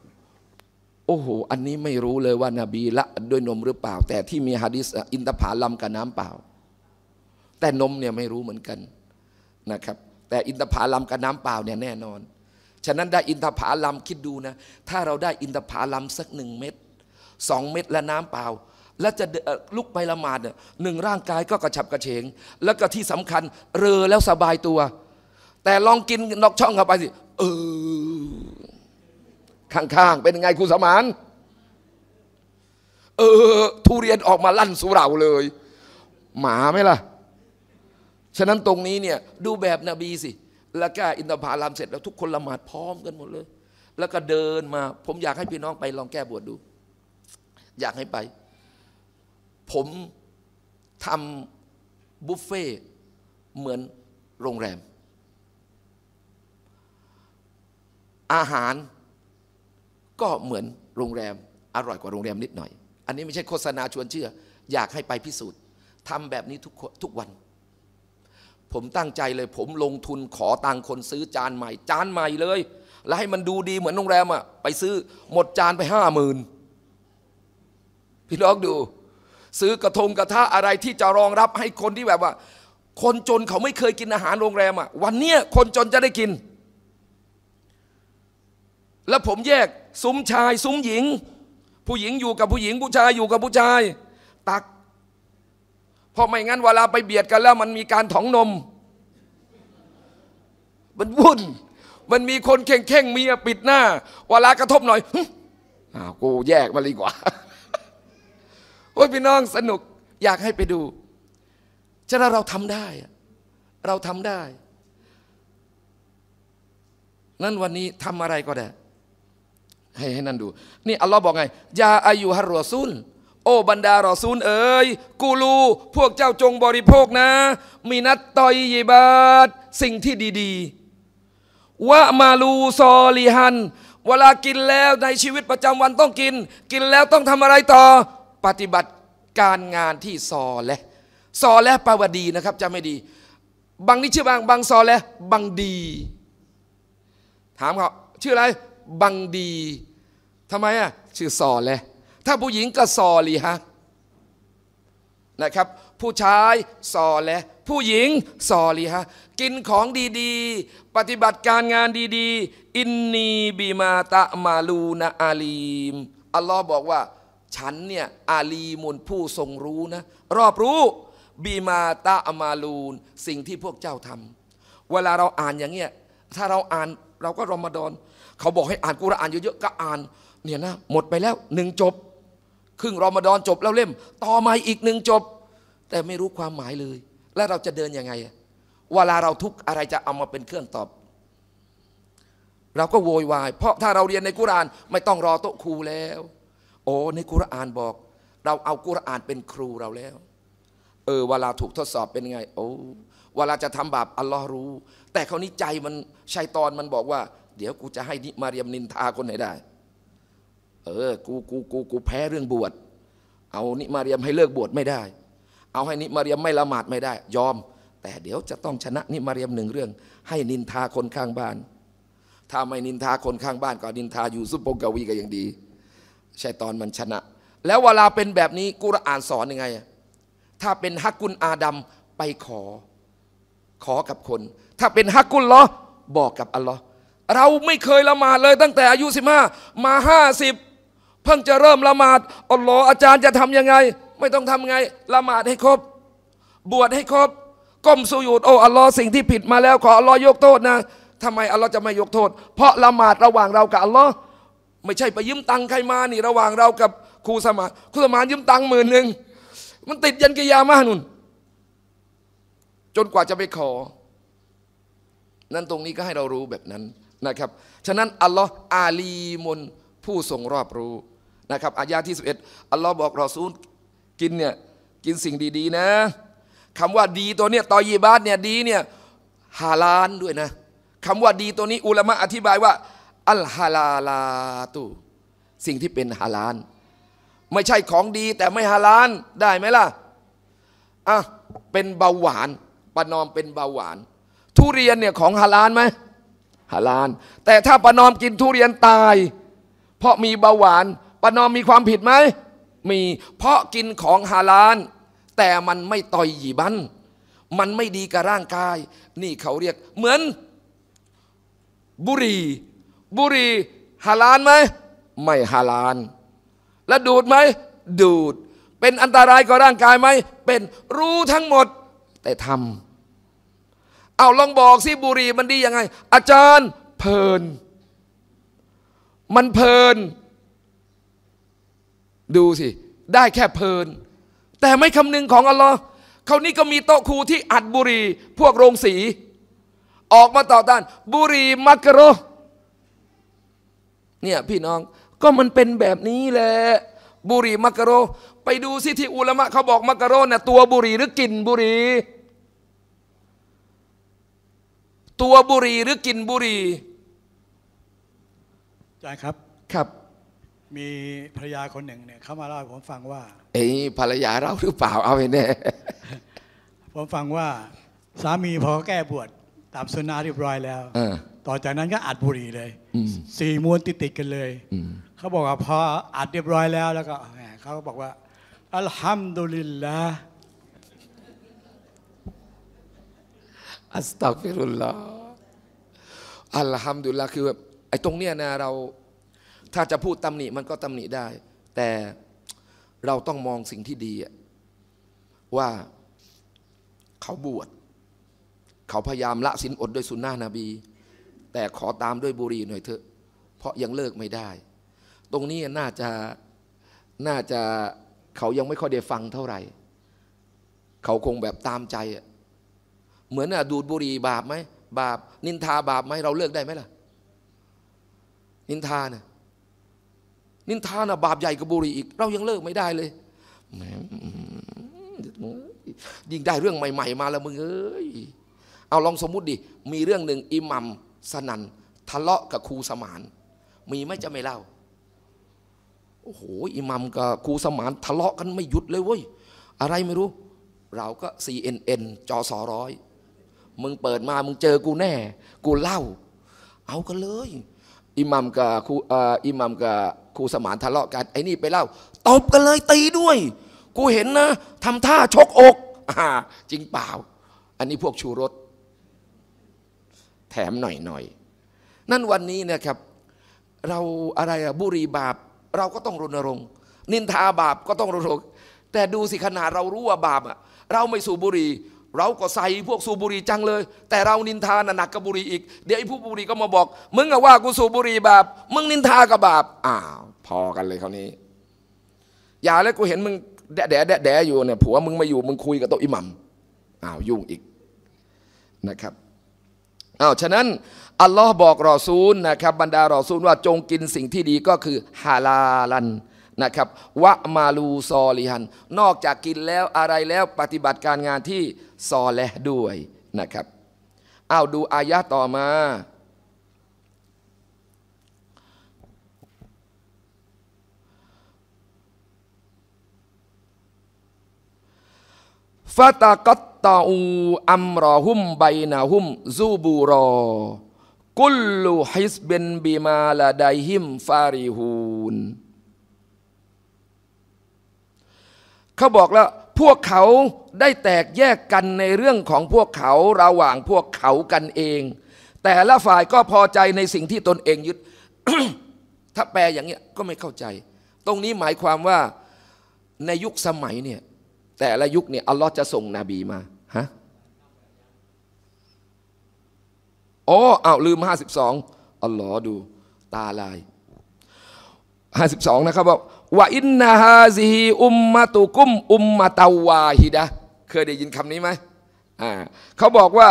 โอ้โหอันนี้ไม่รู้เลยว่านาบีละด้วยนมหรือเปล่า แต่ที่มีฮะดิษอินทผลัมกับน้ำเปล่า แต่นมเนี่ยไม่รู้เหมือนกันนะครับ แต่อินทผลัมกับน้ำเปล่าเนี่ยแน่นอน ฉะนั้นได้อินทผลัมคิดดูนะ ถ้าเราได้อินทผลัม สักหนึ่งเม็ดสองเม็ดและน้ำเปล่า แล้วจะลุกไปละหมาดเนี่ยหนึ่งร่างกายก็กระฉับกระเฉง แล้วก็ที่สำคัญ เรอแล้วสบายตัวแต่ลองกินนอกช่องเข้าไปสิ เออ ข้างๆเป็นไงคุณสมาน เออ ทุเรียนออกมาลั่นสุเหร่าเลย หมาไหมล่ะ ฉะนั้นตรงนี้เนี่ย ดูแบบนบีสิแล้วก็อินทผลามเสร็จแล้ว ทุกคนละหมาดพร้อมกันหมดเลย แล้วก็เดินมา ผมอยากให้พี่น้องไปลองแก้บวชดดู อยากให้ไป ผมทำบุฟเฟ่เหมือนโรงแรมอาหารก็เหมือนโรงแรม อร่อยกว่าโรงแรม นิดหน่อย อันนี้ไม่ใช่โฆษณาชวนเชื่อ อยากให้ไปพิสูจน์ทำแบบนี้ทุกทุกวัน ผมตั้งใจเลย ผมลงทุนขอตังคนซื้อจานใหม่จานใหม่เลย แล้วให้มันดูดีเหมือนโรงแรมอะไปซื้อหมดจานไปห้าหมื่นพี่ลองดู ซื้อกระทงกระทะอะไรที่จะรองรับให้คนที่แบบว่า คนจนเขาไม่เคยกินอาหารโรงแรมอะวันเนี้ยคนจนจะได้กินแล้วผมแยก ซุ้มชาย ซุ้มหญิง ผู้หญิงอยู่กับผู้หญิง ผู้ชายอยู่กับผู้ชาย ตัก เพราะไม่งั้นเวลาไปเบียดกันแล้วมันมีการถองนมมันวุ่น มันมีคนเข่งเข่งมีปิดหน้าเวลากระทบหน่อยอ้าวกูแยกมาเลยกว่าโอ้ยพี่น้องสนุกอยากให้ไปดูฉะนั้นเราทำได้เราทำได้นั้นวันนี้ทำอะไรก็ได้ให้ให้นั่นดู นี่ อัลลอฮ์บอกไง ยาอายุฮารอซุลโอ้บรรดารอซูลเอ๋ยกูรูพวกเจ้าจงบริโภคนะ มีนัตตอยยิบาตสิ่งที่ดี ๆ วะมาลูซอลีฮัน เวลากินแล้วในชีวิตประจำวันต้องกิน กินแล้วต้องทำอะไรต่อ ปฏิบัติการงานที่ซอและซอและปาวดีนะครับ จะไม่ดี บางนี่ชื่อบาง บางซอและบางดี ถามเขาชื่ออะไรบังดี ทำไมอ่ะ ชื่อซอเลย ถ้าผู้หญิงก็ซอลีฮะ นะครับ ผู้ชายซอแหละ ผู้หญิงซอลีฮะ กินของดีๆ ปฏิบัติการงานดี ๆ อินนีบีมาตะมาลูนาอาลีม อัลลอฮ์บอกว่า ฉันเนี่ย อาลีมุนผู้ทรงรู้นะ รอบรู้ บีมาตะมาลูน สิ่งที่พวกเจ้าทำ เวลาเราอ่านอย่างเงี้ย ถ้าเราอ่านเราก็รอมฎอนเขาบอกให้อ่านกุรอานเยอะๆก็อ่าน เนี่ยนะหมดไปแล้วหนึ่งจบ ครึ่งรอมฎอนจบแล้วเล่ม ต่อมาอีกหนึ่งจบ แต่ไม่รู้ความหมายเลย แล้วเราจะเดินยังไงเวลาเราทุกอะไรจะเอามาเป็นเครื่องตอบ เราก็โวยวาย เพราะถ้าเราเรียนในกุรอานไม่ต้องรอโต๊ะครูแล้ว โอ้ในกุรอานบอกเราเอากุรอานเป็นครูเราแล้วเออเวลาถูกทดสอบเป็นไง โอ้เวลาจะทำบาปอัลลอฮ์รู้ แต่เขานี้ใจมันชัยตอนมันบอกว่าเดี๋ยวกูจะให้นิมารียมนินทาคนไหนได้ เออ กู กู กู กูแพ้เรื่องบวช เอานิมารียมให้เลิกบวชไม่ได้ เอาให้นิมารียมไม่ละหมาดไม่ได้ ยอม แต่เดี๋ยวจะต้องชนะนิมารียมหนึ่งเรื่อง ให้นินทาคนข้างบ้าน ถ้าไม่นินทาคนข้างบ้านก็นินทาอยู่ซุปโปกวีก็ยังดี ใช่ตอนมันชนะ แล้วเวลาเป็นแบบนี้กุรอานสอนยังไง ถ้าเป็นฮักกุลอาดัมไปขอ ขอกับคน ถ้าเป็นฮักกุลเหรอบอกกับอัลลอฮเราไม่เคยละหมาดเลย ตั้งแต่อายุ15 มา 50เพิ่งจะเริ่มละหมาดอัลลอฮ์อาจารย์จะทำยังไง ไม่ต้องทำไงละหมาดให้ครบ บวชให้ครบก้มสุยูดโอ้อัลลอฮ์สิ่งที่ผิดมาแล้วขออัลลอฮ์ยกโทษนะทำไมอัลลอฮ์จะไม่ยกโทษ เพราะละหมาดระหว่างเรากับอัลลอฮ์ไม่ใช่ไปยืมตังค์ใครมานี่ระหว่างเรากับครูสมานครูสมานยืมตังค์หมื่นหนึ่งมันติดยันกิยามานุนจนกว่าจะไปขอ นั่นตรงนี้ก็ให้เรารู้แบบนั้นนะครับฉะนั้นอัลลอฮ์อาลีมุนผู้ทรงรอบรู้นะครับอายาที่11อัลลอฮ์บอกรอซูลกินเนี่ยกินสิ่งดีๆ นะคำว่าดีตัวเนี้ยตอยีบาสเนี่ยดีเนี่ยฮาลานด้วยนะคำว่าดีตัวนี้อุลามะอธิบายว่า อัลฮาลาลาตุสิ่งที่เป็นฮาลาน ไม่ใช่ของดีแต่ไม่ฮาลานได้ไหมล่ะอ่ะ เป็นเบาหวานประนอมเป็นเบาหวาน ทุเรียนเนี่ยของฮาลานไหมฮาลาล แต่ถ้าประนอมกินทุเรียนตาย เพราะมีเบาหวานประนอมมีความผิดไหม มี เพราะกินของฮาลาล แต่มันไม่ต่อยหยีบัน มันไม่ดีกับร่างกาย นี่เขาเรียกเหมือน บุรี บุรีฮาลาลไหม ไม่ฮาลาล แล้วดูดไหม ดูด เป็นอันตรายกับร่างกายไหม เป็นรู้ทั้งหมด แต่ทำเอาลองบอกสิบุรีมันดียังไง อาจารย์เพลิน มันเพลิน ดูสิ ได้แค่เพลิน แต่ไม่คำนึงของอัลลอฮ์เขานี่ก็มีโต๊ะครูที่อัดบุรี พวกโรงสี ออกมาต่อต้าน บุรีมักโรเนี่ยพี่น้อง ก็มันเป็นแบบนี้แหละบุรีมักโรไปดูสิที่อุลมะเขาบอกมักโรนี่ยตัวบุรีหรือกลิ่นบุรีตัวบุหรี่หรือกินบุหรี่อาจาครับครับมีภรรยาคนหนึ่งเนี่ย เขามาเล่าให้ผมฟังว่า เอ้ภรรยาเราหรือเปล่า เอาไปแน่ ผมฟังว่า สามีพอแก้บวชตามสุนนา เรียบร้อยแล้วต่อจากนั้นก็อัดบุหรี่เลยสี่มวนติดติดกันเลยเขาบอกว่าพออัดเรียบร้อยแล้ว แล้วก็เขาบอกว่า อัลฮัมดุลิลละอัสตัฟิรุลลอฮ์อัลฮัมดุลลลาห์คือแบบไอ้ตรงเนี้ยนะเราถ้าจะพูดตำหนิ มันก็ตำหนิได้ แต่เราต้องมองสิ่งที่ดี ว่าเขาบวชเขาพยายามละสินอดด้วยสุนนะนบี แต่ขอตามด้วยบุรีหน่อยเถอะเพราะยังเลิกไม่ได้ ตรงนี้น่าจะน่าจะเขายังไม่ค่อยได้ฟังเท่าไหร่ เขาคงแบบตามใจเหมือนดูดบุหรี่บาปไหมบาป นินทาบาปไหมเราเลิกได้ไหมล่ะ นินทาเนะ่ยนินทานะ่ะ บาปใหญ่กว่าบุหรี่อีก เรายังเลิกไม่ได้เลยยิ่งได้เรื่องใหม่ๆมาแล้วมึงเอ้ยเอาลองสมมุติดิมีเรื่องหนึ่งอิหมัมสนันทะเลาะกับครูสมาน มีไหมจะไม่เล่าโอ้โหอิหมัมกับครูสมาน ทะเลาะกันไม่หยุดเลยเว้ยอะไรไม่รู้ เราก็ CNN จอสอร้อยมึงเปิดมามึงเจอกูแน่ กูเล่า เอากันเลยอิหมัมกับครูอิหมัมกับครูสมานทะเลาะกันไอ้นี่ไปเล่า ตบกันเลยตีด้วย กูเห็นนะทำท่าชกอกอ่าจริงเปล่า อันนี้พวกชูรสแถมหน่อยหน่อยนั่นวันนี้นะครับเราอะไรบุรีบาป เราก็ต้องรณรงค์ นินทาบาปก็ต้องรณรงค์แต่ดูสิขนาดเรารู้ว่าบาปอะเราไม่สูบบุรีเราก็ใส่พวกสูบุรีจังเลย แต่เรา นินทาหนักกับบุรีอีก เดี๋ยวไอ้ผู้บุรีก็มาบอก มึงอะว่ากูสูบุรีบาป มึงนินทากับบาปอ้าวพอกันเลยคราวนี้ อย่าแล้วกูเห็นมึงแดะแดะแดอยู่เนี่ยผัวมึงมาอยู่มึงคุยกับโตอิหมัมอ้าวยุ่งอีกนะครับอ้าวฉะนั้น อัลลอฮ์บอกรอซูลนะครับ บรรดารอซูลว่าจงกินสิ่งที่ดีก็คือฮาลาลันนะครับวะมาลูซอลิฮัน นอกจากกินแล้วอะไรแล้วปฏิบัติการงานที่ซอแลด้วยนะครับ เอาดูอายะต่อมาฟาตากัตตาอูอัมรอหุมไบนาหุมซูบูรอ กุลลูฮิสเบนบีมาลาไดฮิมฟาริฮูนเขาบอกแล้วพวกเขาได้แตกแยกกันในเรื่องของพวกเขาระหว่างพวกเขากันเอง แต่ละฝ่ายก็พอใจในสิ่งที่ตนเองยึด ถ้าแปลอย่างนี้ก็ไม่เข้าใจ ตรงนี้หมายความว่าในยุคสมัยเนี่ย แต่ละยุคเนี่ยอัลลอฮ์จะส่งนบีมาฮะอ๋ออ้าลืมบสอัลลอฮ์ดู ตาลายห้าสสิบองนะครับบอกว่าอินนาฮาซีฮอุมมาตุกุมอุมมาตาวาฮิดะเคยได้ยินคำนี้ไหมอ่าเขาบอกว่า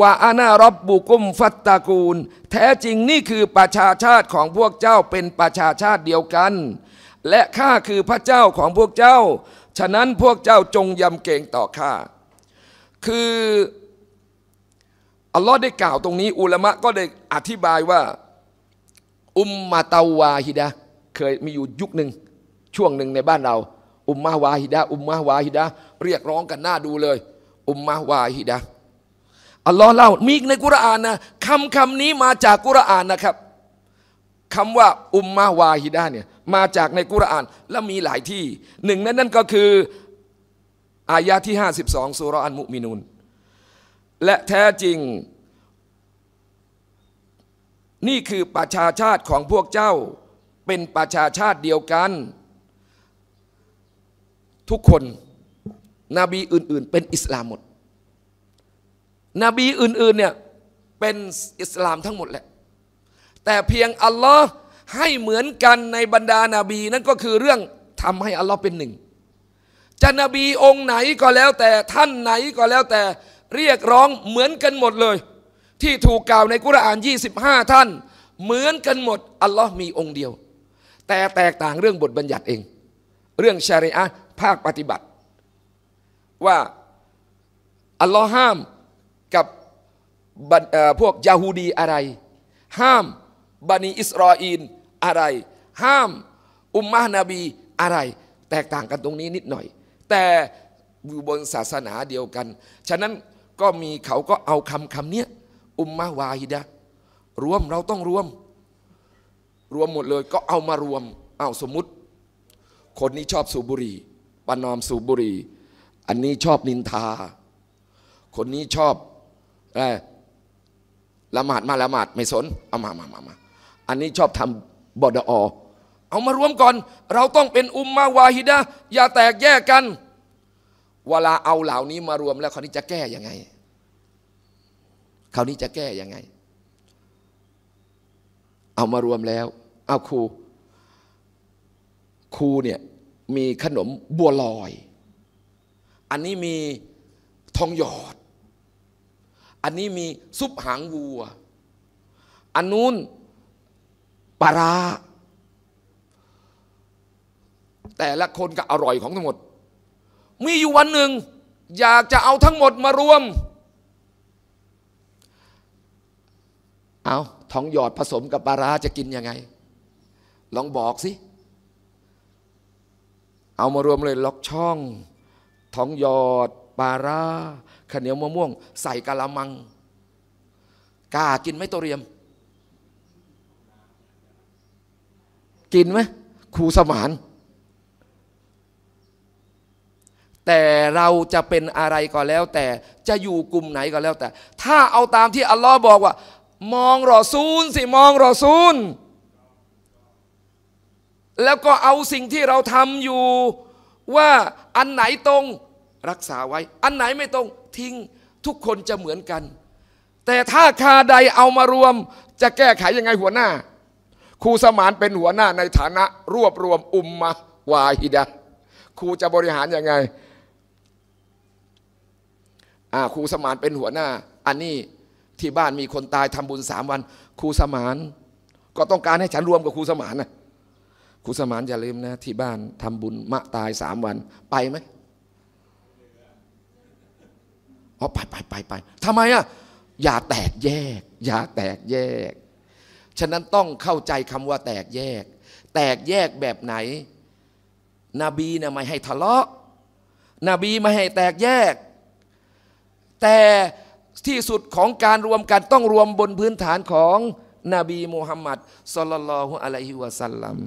ว่าอานารับบุกุมฟัตตากูลแท้จริงนี่คือประชาชาติของพวกเจ้าเป็นประชาชาติเดียวกัน และข้าคือพระเจ้าของพวกเจ้า ฉะนั้นพวกเจ้าจงยำเกรงต่อข้าคืออัลลอฮ์ได้กล่าวตรงนี้ อุลามะก็ได้อธิบายว่า อุมมาตาวาฮิดะเคยมีอยู่ยุคหนึ่งช่วงหนึ่งในบ้านเรา อุมมาวาฮิดะอุมมาวาฮิดะเรียกร้องกันหน้าดูเลยอุมมาวาฮิดะอัลลอฮ์เล่ามีในกุรานนะคำคำนี้มาจากกุรานนะครับคำว่าอุมมาวาฮิดะเนี่ยมาจากในกุรานและมีหลายที่ หนึ่งนั้นนั่นก็คืออายะที่ 52สุรอันมุมินุนและแท้จริงนี่คือประชาชาติของพวกเจ้าเป็นประชาชาติเดียวกันทุกคนนบีอื่นๆ เป็นอิสลามหมดนบีอื่นๆเนี่ยเป็นอิสลามทั้งหมดแหละแต่เพียงอัลลอฮ์ให้เหมือนกันในบรรดานาบีนั่นก็คือเรื่องทำให้อัลลอฮ์เป็นหนึ่งจะนบีองค์ไหนก็แล้วแต่ท่านไหนก็แล้วแต่เรียกร้องเหมือนกันหมดเลย ที่ถูกกล่าวในกุรอาน 25 ท่าน เหมือนกันหมดอัลลอฮ์มีองค์เดียว แต่แตกต่างเรื่องบทบัญญัติเอง เรื่องชริอะภาคปฏิบัติว่าอัลลอฮ์ห้าม กับพวกยาฮูดีอะไร ห้ามบันิอิสรออีนอะไร ห้าม อุมมานบีอะไร แตกต่างกันตรงนี้นิดหน่อย แต่อยู่บนศาสนาเดียวกัน ฉะนั้นก็มีเขาก็เอาคำคำเนี้ยอุมมาวาฮิดะรวมเราต้องรวม รวมหมดเลยก็เอามารวมเอาสมมติ คนนี้ชอบสูบุรี่ประนอมสูบบุหรี่อันนี้ชอบนินทา คนนี้ชอบอะไรละหมาดมาละหมาดไม่สนเอามามามามาอันนี้ชอบทำบอดอเอามารวมก่อนเราต้องเป็นอุมมาวาฮิดะอย่าแตกแยกกันเวลาเอาเหล่านี้มารวมแล้วคราวนี้จะแก้ยังไงคราวนี้จะแก้ยังไง เอามารวมแล้วเอาครูครูเนี่ยมีขนมบัวลอย อันนี้มีทองหยอด อันนี้มีซุปหางวัว อันนู้นปลารแต่ละคนก็อร่อยของทั้งหมด มีอยู่วันหนึ่ง อยากจะเอาทั้งหมดมารวม เอาทองหยอดผสมกับปลาร้าจะกินยังไง ลองบอกสิเอามารวมเลยล็อกช่อง ท้องยอดปลาร่าข้าวเหนียวมะม่วง ใส่กะละมังก้ากินไหมตัวเรียม กินไหมครูสมาน แต่เราจะเป็นอะไรก็แล้วแต่จะอยู่กลุ่มไหนก็แล้วแต่ ถ้าเอาตามที่อัลลอฮ์บอกว่า มองรอซูล สิมองรอซูลแล้วก็เอาสิ่งที่เราทำอยู่ว่าอันไหนตรงรักษาไว้ อันไหนไม่ตรงทิ้งทุกคนจะเหมือนกัน แต่ถ้าคาใดเอามารวม จะแก้ไขยังไงหัวหน้า ครูสมานเป็นหัวหน้าในฐานะรวบรวมอุมมะวาฮิดะครูจะบริหารยังไงครูสมานเป็นหัวหน้า อันนี้ที่บ้านมีคนตายทำบุญสามวันครูสมาน ก็ต้องการให้ฉันรวมกับครูสมานนะครูสมานอย่าลืมนะ ที่บ้านทำบุญ มะตายสามวันไปไหมอ๋อไปไปไปไปทำไมอ่ะอย่าแตกแยก อย่าแตกแยก ฉะนั้นต้องเข้าใจคำว่าแตกแยก แตกแยกแบบไหน นบีนะไม่ให้ทะเลาะนบีไม่ให้แตกแยก แต่ที่สุดของการรวมกันต้องรวมบนพื้นฐานของนบีมูฮัมมัดสลลัลลอฮุอะลัยฮิวะสัลลัม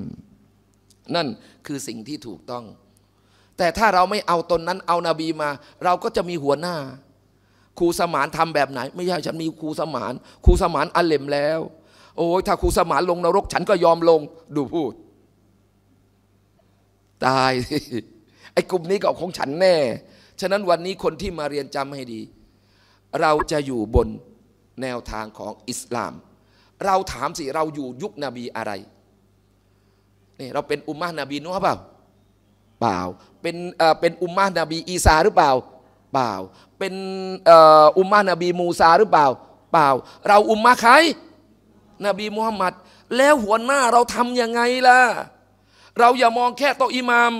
นั่นคือสิ่งที่ถูกต้อง แต่ถ้าเราไม่เอาตนนั้นเอานาบีมา เราก็จะมีหัวหน้า ครูสมานทำแบบไหน ไม่ใช่ฉันมีครูสมานครูสมานอัลเลมแล้ว โอ้ยถ้าครูสมานลงนรกฉันก็ยอมลงดูพูด ตาย ไอ้กลุ่มนี้ก็ของฉันแน่ ฉะนั้นวันนี้คนที่มาเรียนจำให้ดี เราจะอยู่บนแนวทางของอิสลาม เราถามสิเราอยู่ยุคนบีอะไรนี่เราเป็นอุมมะนบีนัวเปล่าเปล่าเป็นเป็นอุมมะนบีอีสาหรือเปล่า เปล่าเป็นอุมมะนบีมูซาหรือเปล่า เปล่า เราอุมมะใครนบีมุฮัมมัดแล้วหัวหน้าเราทำยังไงล่ะเราอย่ามองแค่โตอิหมาม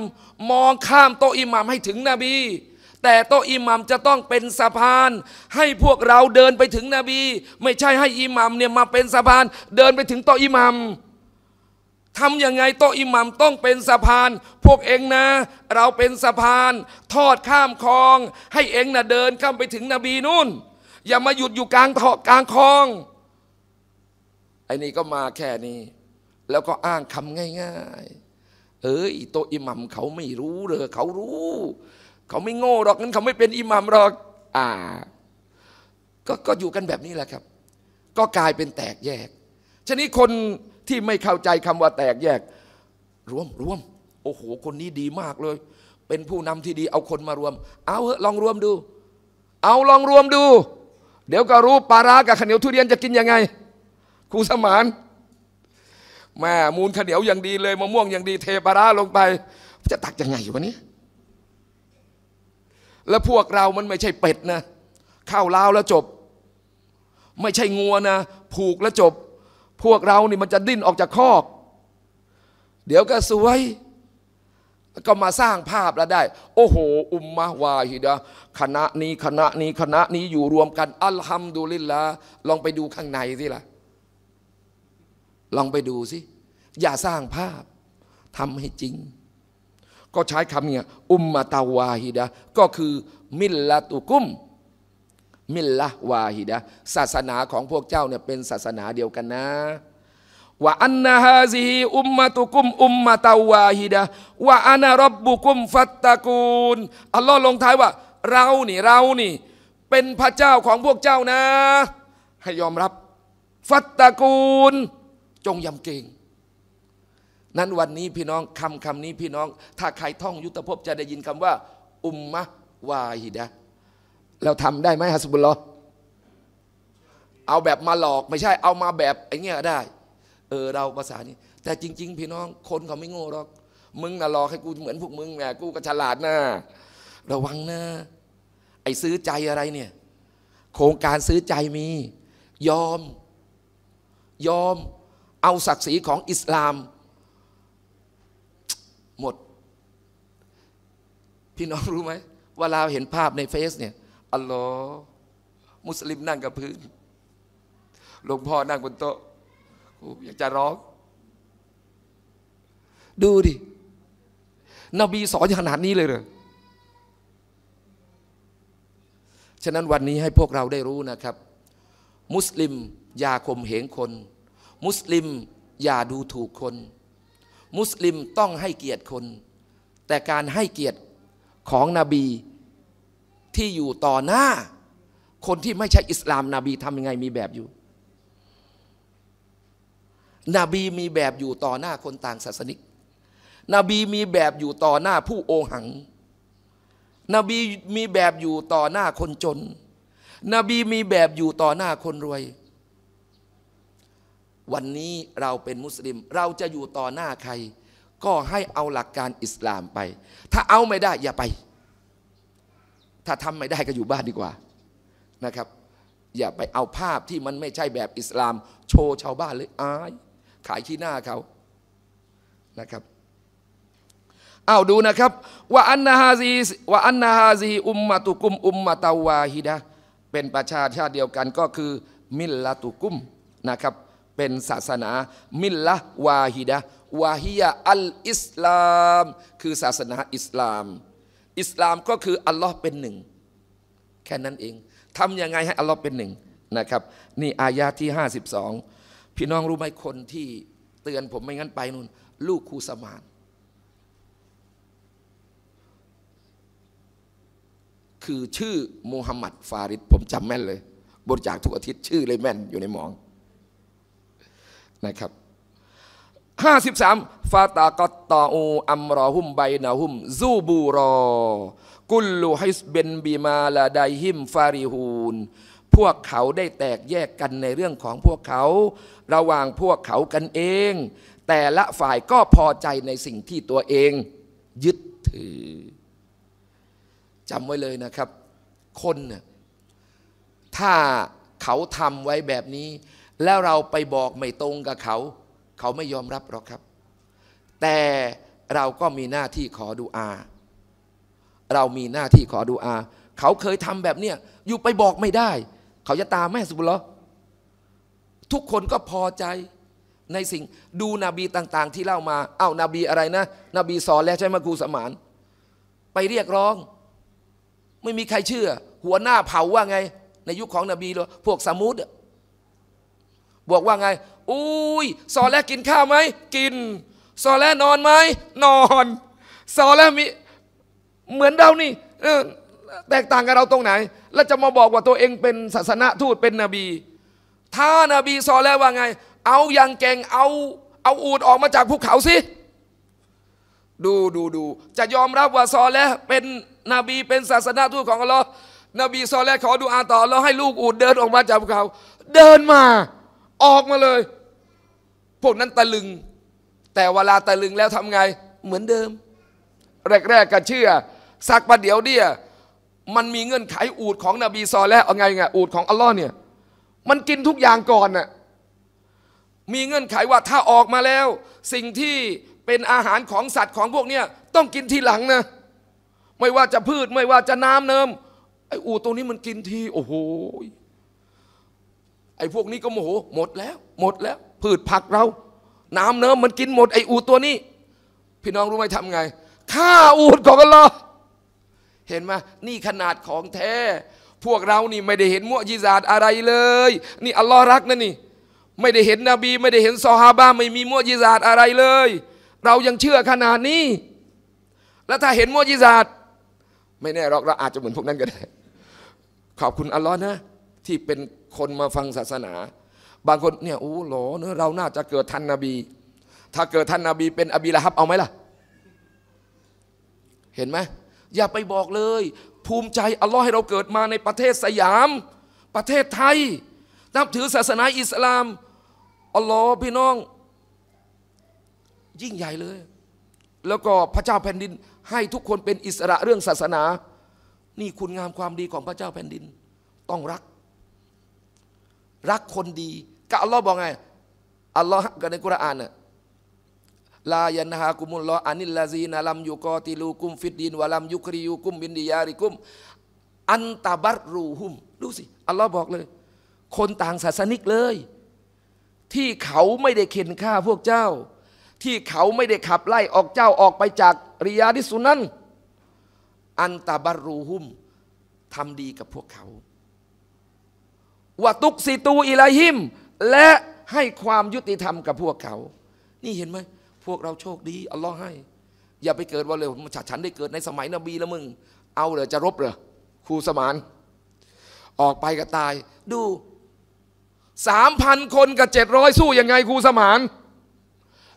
มองข้ามโตอิหมามให้ถึงนบี แต่โตอิหมามจะต้องเป็นสะพาน ให้พวกเราเดินไปถึงนบี ไม่ใช่ให้อิหมามเนี่ยมาเป็นสะพาน เดินไปถึงโตอิหมามทำยังไงโตอิหมัมต้องเป็นสะพาน พวกเองนะ เราเป็นสะพาน ทอดข้ามคลอง ให้เองนะเดินข้ามไปถึงนบีนู่น อย่ามาหยุดอยู่กลางเถาะกลางคลองไอ้นี่ก็มาแค่นี้ แล้วก็อ้างคำง่าย ๆ เอ้ยโตอิหมัมเขาไม่รู้เลยเขารู้ เขาไม่โง่หรอกงั้นเขาไม่เป็นอิหมัมหรอก อ่าก็ก็อยู่กันแบบนี้แหละครับ ก็กลายเป็นแตกแยกชนี้คนที่ไม่เข้าใจคำว่าแตกแยก รวมรวมโอ้โห คนนี้ดีมากเลย เป็นผู้นำที่ดีเอาคนมารวมเอาเอะลองรวมดู เอาลองรวมดู เดี๋ยวก็รู้ปลาร้ากับขาเหนียวทุเรียนจะกินยังไง ครูสมานแม่มูลขาเหนียวอย่างดีเลยมะม่วงอย่างดี เทปลาร้าลงไป จะตักยังไงอยู่วันนี้ แล้วพวกเรามันไม่ใช่เป็ดนะเข้าลาวแล้วจบ ไม่ใช่งัวนะ ผูกแล้วจบพวกเรานี่มันจะดิ้นออกจากคอก เดี๋ยวก็สวยแล้วก็มาสร้างภาพแล้วได้ โอ้โห อุมมะวาฮิดะคณะนี้คณะนี้คณะนี้อยู่รวมกัน อัลฮัมดุลิลละ ลองไปดูข้างในสิละ่ะลองไปดูสิ อย่าสร้างภาพ ทำให้จริง ก็ใช้คำเนี่ย อุมมาตาวาฮิดะก็คือมิลลาตุกุมมิลละวาฮิดะศาสนาของพวกเจ้าเนี่ยเป็นศาสนาเดียวกันนะว่าอันนาฮาซีอุมมาตุกุม อุมมาตาวาฮิดะว่าอานารับบุกุมฟัตตะกูลอัลลอฮ์ลงท้ายว่า เรานี่ เรานี่ เป็นพระเจ้าของพวกเจ้านะ ให้ยอมรับฟัตตะกูลจงยำเกรงนั้นวันนี้พี่น้องคำคำนี้พี่น้อง ถ้าใครท่องยุทธภพจะได้ยินคำว่า อุมมะวาฮิดะแล้วทำได้ไหมฮัสบุลลอเอาแบบมาหลอก ไม่ใช่เอามาแบบไอ้เงี้ยได้ เออเราภาษานี้ แต่จริงๆ พี่น้องคนเขาไม่โง่หรอก มึงน่ะหลอกให้กูเหมือนพวกมึงแหมกูก็ฉลาดนะระวังนะ ไอ้ซื้อใจอะไรเนี่ย โครงการซื้อใจมี ยอม ยอมเอาศักดิ์ศรีของอิสลาม หมด พี่น้องรู้ไหมเวลาเห็นภาพในเฟซเนี่ยอัลลอฮ์มุสลิมนั่งกับพื้น หลวงพ่อนั่งบนโต๊ะอยากจะร้อง ดูดิ นบี สอนอย่างขนาดนี้เลยเหรอฉะนั้นวันนี้ให้พวกเราได้รู้นะครับ มุสลิมอย่าข่มเหงคน มุสลิมอย่าดูถูกคน มุสลิมต้องให้เกียรติคน แต่การให้เกียรติของนบีที่อยู่ต่อหน้า คนที่ไม่ใช่อิสลามนาบีทำยังไงมีแบบอยู่นบีมีแบบอยู่ต่อหน้าคนต่างศาสนิกนบีมีแบบอยู่ต่อหน้าผู้โอหังนบีมีแบบอยู่ต่อหน้าคนจนนบีมีแบบอยู่ต่อหน้าคนรวย วันนี้เราเป็นมุสลิม เราจะอยู่ต่อหน้าใคร ก็ให้เอาหลักการอิสลามไป ถ้าเอาไม่ได้อย่าไปถ้าทำไม่ได้ก็อยู่บ้านดีกว่านะครับ อย่าไปเอาภาพที่มันไม่ใช่แบบอิสลาม โชว์ชาวบ้านเลยอาย ขายขี้หน้าเขานะครับเอาดูนะครับ ว่าอันนาฮาซีว่าอันนาฮาซีอุมมาตุกุม อุมมาตาวาฮิดะเป็นประชาชาติเดียวกันก็คือ มิลลาตุกุมนะครับ เป็นศาสนามิลละวาฮิดะวาฮิยะอัลอิสลาม คือศาสนาอิสลามอิสลามก็คืออัลลอฮ์เป็นหนึ่งแค่นั้นเองทำยังไงให้อัลลอฮ์เป็นหนึ่งนะครับ นี่อายาที่ 52 พี่น้องรู้ไหมคนที่เตือนผมไม่งั้นไปนู่นลูกครูสมาน คือชื่อมูฮัมหมัดฟาริดผมจำแม่นเลยบทจากทุกอาทิตย์ชื่อเลยแม่นอยู่ในหมองนะครับ53ฟาตากตตาอูอัมรอหุมไบนาหุมซูบูรอ กุลลูฮิสเบนบีมาลาไดฮิมฟาริฮูน พวกเขาได้แตกแยกกันในเรื่องของพวกเขา ระหว่างพวกเขากันเอง แต่ละฝ่ายก็พอใจในสิ่งที่ตัวเอง ยึดถือจำไว้เลยนะครับ คนน่ยถ้าเขาทำไว้แบบนี้ แล้วเราไปบอกไม่ตรงกับเขาเขาไม่ยอมรับหรอกครับ แต่เราก็มีหน้าที่ขอดูอา เรามีหน้าที่ขอดูอา เขาเคยทำแบบเนี้ยอยู่ไปบอกไม่ได้ เขาจะตามแม่สุบุลทุกคนก็พอใจในสิ่ง ดูนบีต่างๆ ที่เล่ามา เอา้านาบีอะไรนะนบีสอนแล้วใช่ไหมากูสมาน ไปเรียกร้อง ไม่มีใครเชื่อ หัวหน้าเผาว่าไง ในยุคขของนบีเรยพวกสมุดบอกว่าไง อุ้ยซอแลกินข้าวไหม กินซอแลนอนไหม นอนซอแลมีเหมือนเรานี่แตกต่างกับเราตรงไหน แล้วจะมาบอกว่าตัวเองเป็นศาสนาทูตเป็นนบี ถ้านาบีซอแลว่าไง เอาอย่างแกงเอา เอาอูดออกมาจากภูเขาสิ ดูดูดู จะยอมรับว่าซอแลเป็นนบี เป็นศาสนาทูตของอัลลอฮ์นบีซอแลขอดูอาต่อแล้วให้ลูกอูดเดินออกมาจากภูเขา เดินมาออกมาเลยพวกนั้นตะลึง แต่เวลาตะลึงแล้วทำไงเหมือนเดิม แรกๆก็เชื่อ สักประเดี๋ยวเดียมันมีเงื่อนไขอูดของนบีซอ แล้วเอาไงไงอูดของอัลลอฮ์เนี่ย มันกินทุกอย่างก่อนน่ะมีเงื่อนไขว่าถ้าออกมาแล้ว สิ่งที่เป็นอาหารของสัตว์ของพวกเนี้ยต้องกินทีหลังนะ ไม่ว่าจะพืชไม่ว่าจะน้ำเนิมไออูตัวนี้มันกินทีโอ้โหอ้พวกนี้ก็โมโห หมดแล้ว หมดแล้วพืชผักเรา น้ำเนื้อมันกินหมดไอ้อูตัวนี้ พี่น้องรู้ไหมทำไงฆ่าอูดของกันเหรอ เห็นไหมนี่ขนาดของแท้พวกเรานี่ไม่ได้เห็นมุยิซาดอะไรเลย นี่อัลลอฮ์รักนะนี่ ไม่ได้เห็นนบี ไม่ได้เห็นซอฮาบะไม่มีมุยิซาดอะไรเลย เรายังเชื่อขนาดนี้ แล้วถ้าเห็นมุยิซาดไม่แน่หรอกเราอาจจะเหมือนพวกนั้นก็ได้ขอบคุณอัลลอฮ์นะที่เป็นคนมาฟังศาสนา บางคนเนี่ยโอ้หลอเนื้อเราน่าจะเกิดท่านนบี ถ้าเกิดท่านนบี เป็น อบีละฮับ เอาไหมล่ะ เห็นไหม อย่าไปบอกเลย ภูมิใจอัลลอฮ์ให้เราเกิดมาในประเทศสยาม ประเทศไทยนับถือศาสนาอิสลามอัลลอฮ์พี่น้อง ยิ่งใหญ่เลย แล้วก็พระเจ้าแผ่นดิน ให้ทุกคนเป็นอิสระเรื่องศาสนา นี่คุณงามความดีของพระเจ้าแผ่นดิน ต้องรักรักคนดี ก็อัลลอฮ์บอกไง อัลลอฮ์กันในกุรอานน่ะ ลายันฮากุมุลลออานิลลาซีนะลัมยุกอติลูกุม ฟิดดินวะลัม ยุคริยุกุม บินดิยาริกุม อันตาบัตรูหุม ดูสิ อัลลอฮ์บอกเลย คนต่างศาสนิกเลย ที่เขาไม่ได้เข็นฆ่าพวกเจ้า ที่เขาไม่ได้ขับไล่ออกเจ้าออกไปจากริยาดิสุนันอันตาบัตรูหุม ทำดีกับพวกเขาวตุกสิตูอิลาหิม และให้ความยุติธรรมกับพวกเขา นี่เห็นไหม พวกเราโชคดี อัลลอฮ์ให้ อย่าไปเกิดว่าเลย ฉันได้เกิดในสมัยนบีละมึง เอาเหรอจะรบเหรอครูสมาน ออกไปก็ตาย ดูสามพันคนกับเจ็ดร้อยสู้ยังไงครูสมาน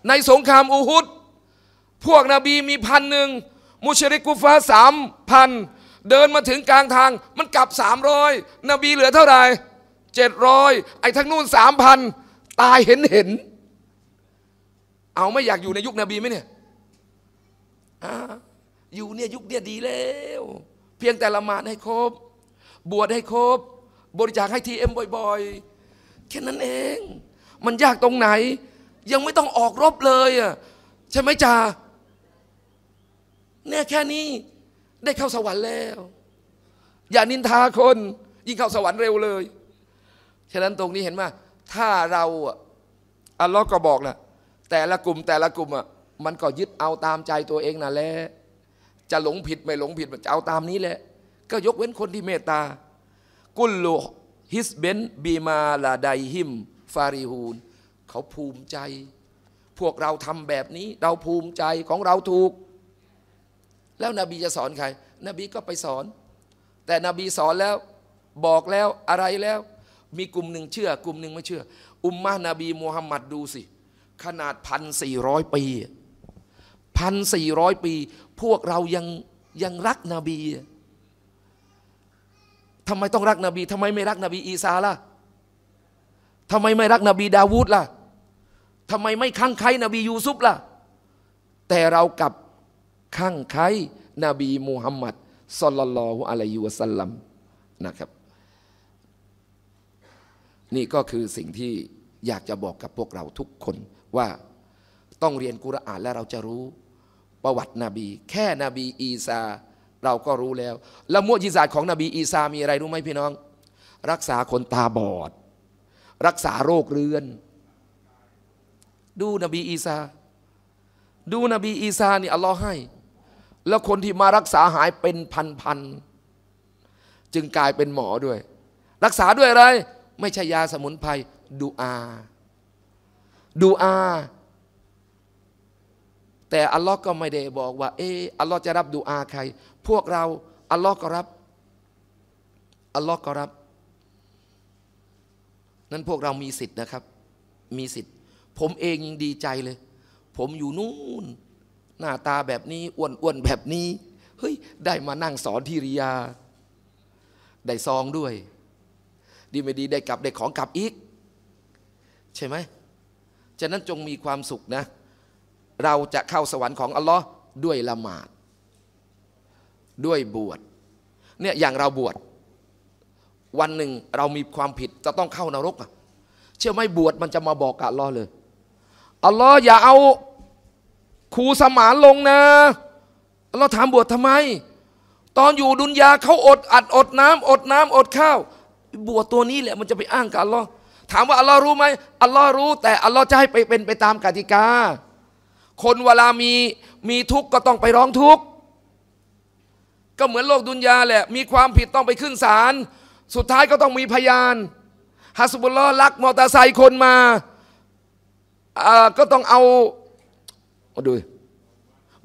ในสงครามอูฮุด พวกนบีมีพันหนึ่งมุชริกุฟ้าสามพัน เดินมาถึงกลางทางมันกลับสามร้อยนบีเหลือเท่าไหร่700 ไอ้ทั้งนู่นสามพันตายเห็นเห็น เอาไม่อยากอยู่ในยุคนบีไหมเนี่ย อยู่เนี่ยยุคเนี่ยดีแล้ว เพียงแต่ละหมาดให้ครบ บวชให้ครบ บริจาคให้ทีเอ็มบ่อยๆ แค่นั้นเอง มันยากตรงไหน ยังไม่ต้องออกรบเลยอ่ะใช่ไหมจ่าเนี่ยแค่นี้ได้เข้าสวรรค์แล้ว อย่านินทาคน ยิ่งเข้าสวรรค์เร็วเลยฉะนั้นตรงนี้เห็นว่าถ้าเราอัลลอฮ์ก็บอกนะแต่ละกลุ่ม แต่ละกลุ่มอ่ะมันก็ยึดเอาตามใจตัวเองน่ะแหละจะหลงผิดไม่หลงผิดจะเอาตามนี้แหละ ก็ยกเว้นคนที่เมตตากุลลูฮิสเบนบีมาลาไดฮิม ฟารีฮูนเขาภูมิใจ พวกเราทำแบบนี้ เราภูมิใจของเราถูก แล้วนบีจะสอนใคร นบีก็ไปสอน แต่นบีสอนแล้วบอกแล้วอะไรแล้วมีกลุ่มหนึ่งเชื่อกลุ่มหนึ่งไม่เชื่อ อุมมะนบีมูฮัมหมัดดูสิขนาดพันสี่ร้อยปีพันสี่ร้อยปี พวกเรายังยังรักนบีทำไมต้องรักนบีทำไมไม่รักนบีอีสาล่ะทำไมไม่รักนบีดาวูดล่ะทำไมไม่ข้างใครนบียูซุปล่ะแต่เรากับข้างใครนบีมูฮัมหมัดสลลัลลอฮุอะลัยฮิวะสัลลัมนะครับนี่ก็คือสิ่งที่อยากจะบอกกับพวกเราทุกคนว่าต้องเรียนกุรอานแล้วเราจะรู้ ประวัตินบี แค่นบีอีซา เราก็รู้แล้วล้วมุจิศาสตร์ของนบีอีซามีอะไรรู้ไหมพี่น้อง รักษาคนตาบอด รักษาโรคเรื้อนดูนบีอีซา ดูนบีอีซา นี่อัลลอฮ์ให้ แล้วคนที่มารักษาหายเป็นพันๆจึงกลายเป็นหมอด้วย รักษาด้วยอะไรไม่ใช่ยาสมุนไพรดูอา ดูอา แต่อัลลอฮ์ก็ไม่ได้บอกว่าเอออัลลอฮ์จะรับดูอาใคร พวกเรา อัลลอฮ์ก็รับ อัลลอฮ์ก็รับนั้นพวกเรามีสิทธิ์นะครับ มีสิทธิ์ ผมเองยังดีใจเลย ผมอยู่นู่น หน้าตาแบบนี้อ้วนอ้วนแบบนี้ เฮ้ย ได้มานั่งสอนที่ริยา ได้ซองด้วยดีไม่ดีได้กลับได้ของกลับอีก ใช่ไหมฉะนั้นจงมีความสุขนะ เราจะเข้าสวรรค์ของอัลลอฮ์ด้วยละหมาดด้วยบวชเนี่ยอย่างเราบวชวันหนึ่งเรามีความผิดจะต้องเข้านรกอ่ะเชื่อไหมบวชมันจะมาบอกกับอัลลอฮ์เลยอัลลอฮ์อย่าเอาครูสมานลงนะอัลลอฮ์ถามบวชทำไม ตอนอยู่ดุนยาเขาอดอัดอดน้ำ อดน้ำ อดข้าวบัวตัวนี้แหละมันจะไปอ้างกับอัลลอฮ์ถามว่าอัลลอฮ์รู้ไหมอัลลอฮ์รู้ แต่ อัลลอฮ์จะให้ไปเป็นไปตามกติกา คนเวลามีมีทุกข์ก็ต้องไปร้องทุกข์ ก็เหมือนโลกดุนยาแหละ มีความผิดต้องไปขึ้นศาลสุดท้ายก็ต้องมีพยานฮัสบุลลอฮ์ลัก มอเตอร์ไซค์คนมา ก็ต้องเอาดู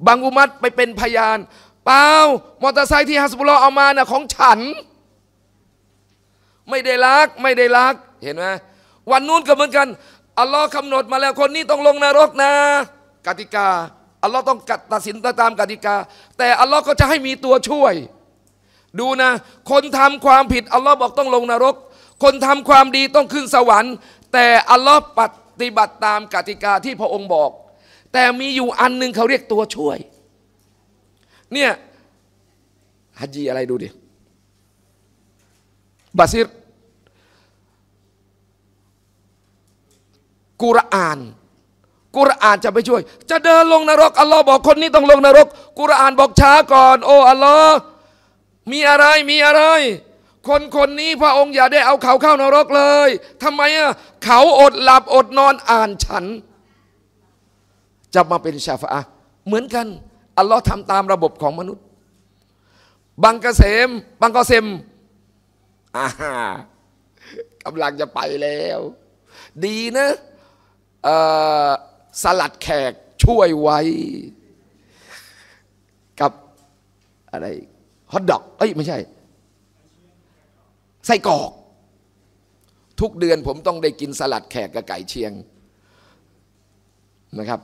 บางอุมัดไปเป็นพยาน เปล่ามอเตอร์ไซค์ที่ฮัสบุลลอฮ์เอามานะ่ะของฉันไม่ได้รักไม่ได้รักเห็นไหมวันนู้นก็เหมือนกัน อัลลอฮ์กำหนดมาแล้วคนนี้ต้องลงนรกนะกติกาอัลลอฮ์ต้องตัดสินตามกติกา แต่อัลลอฮ์ก็จะให้มีตัวช่วย ดูนะ คนทำความผิด อัลลอฮ์บอกต้องลงนรก คนทำความดีต้องขึ้นสวรรค์ แต่อัลลอฮ์ปฏิบัติตามกติกาที่พระองค์บอก แต่มีอยู่อันหนึ่งเขาเรียกตัวช่วย เนี่ยฮัจญีอะไรดูดิบาซิรกุรอาน กุรอานจะไม่ช่วย จะเดินลงนรกอัลลอฮ์บอกคนนี้ต้องลงนรก กุรอานบอกช้าก่อน โอ้อัลลอฮ์มีอะไร มีอะไร คนคนนี้พระองค์อย่าได้เอาเขาเข้านรกเลย ทำไมอ่ะเขาอดหลับอดนอน อ่านฉันจะมาเป็นชาฟะเหมือนกันอัลลอฮ์ทำตามระบบของมนุษย์ บางกเกษมบางกเกษมอาากำลังจะไปแล้ว ดีนะสลัดแขกช่วยไว้ กับ อะไร ฮอทดอก เอ้ยไม่ใช่ ใส่กอก ทุกเดือนผมต้องได้กินสลัดแขกกับไก่เชียงนะครับ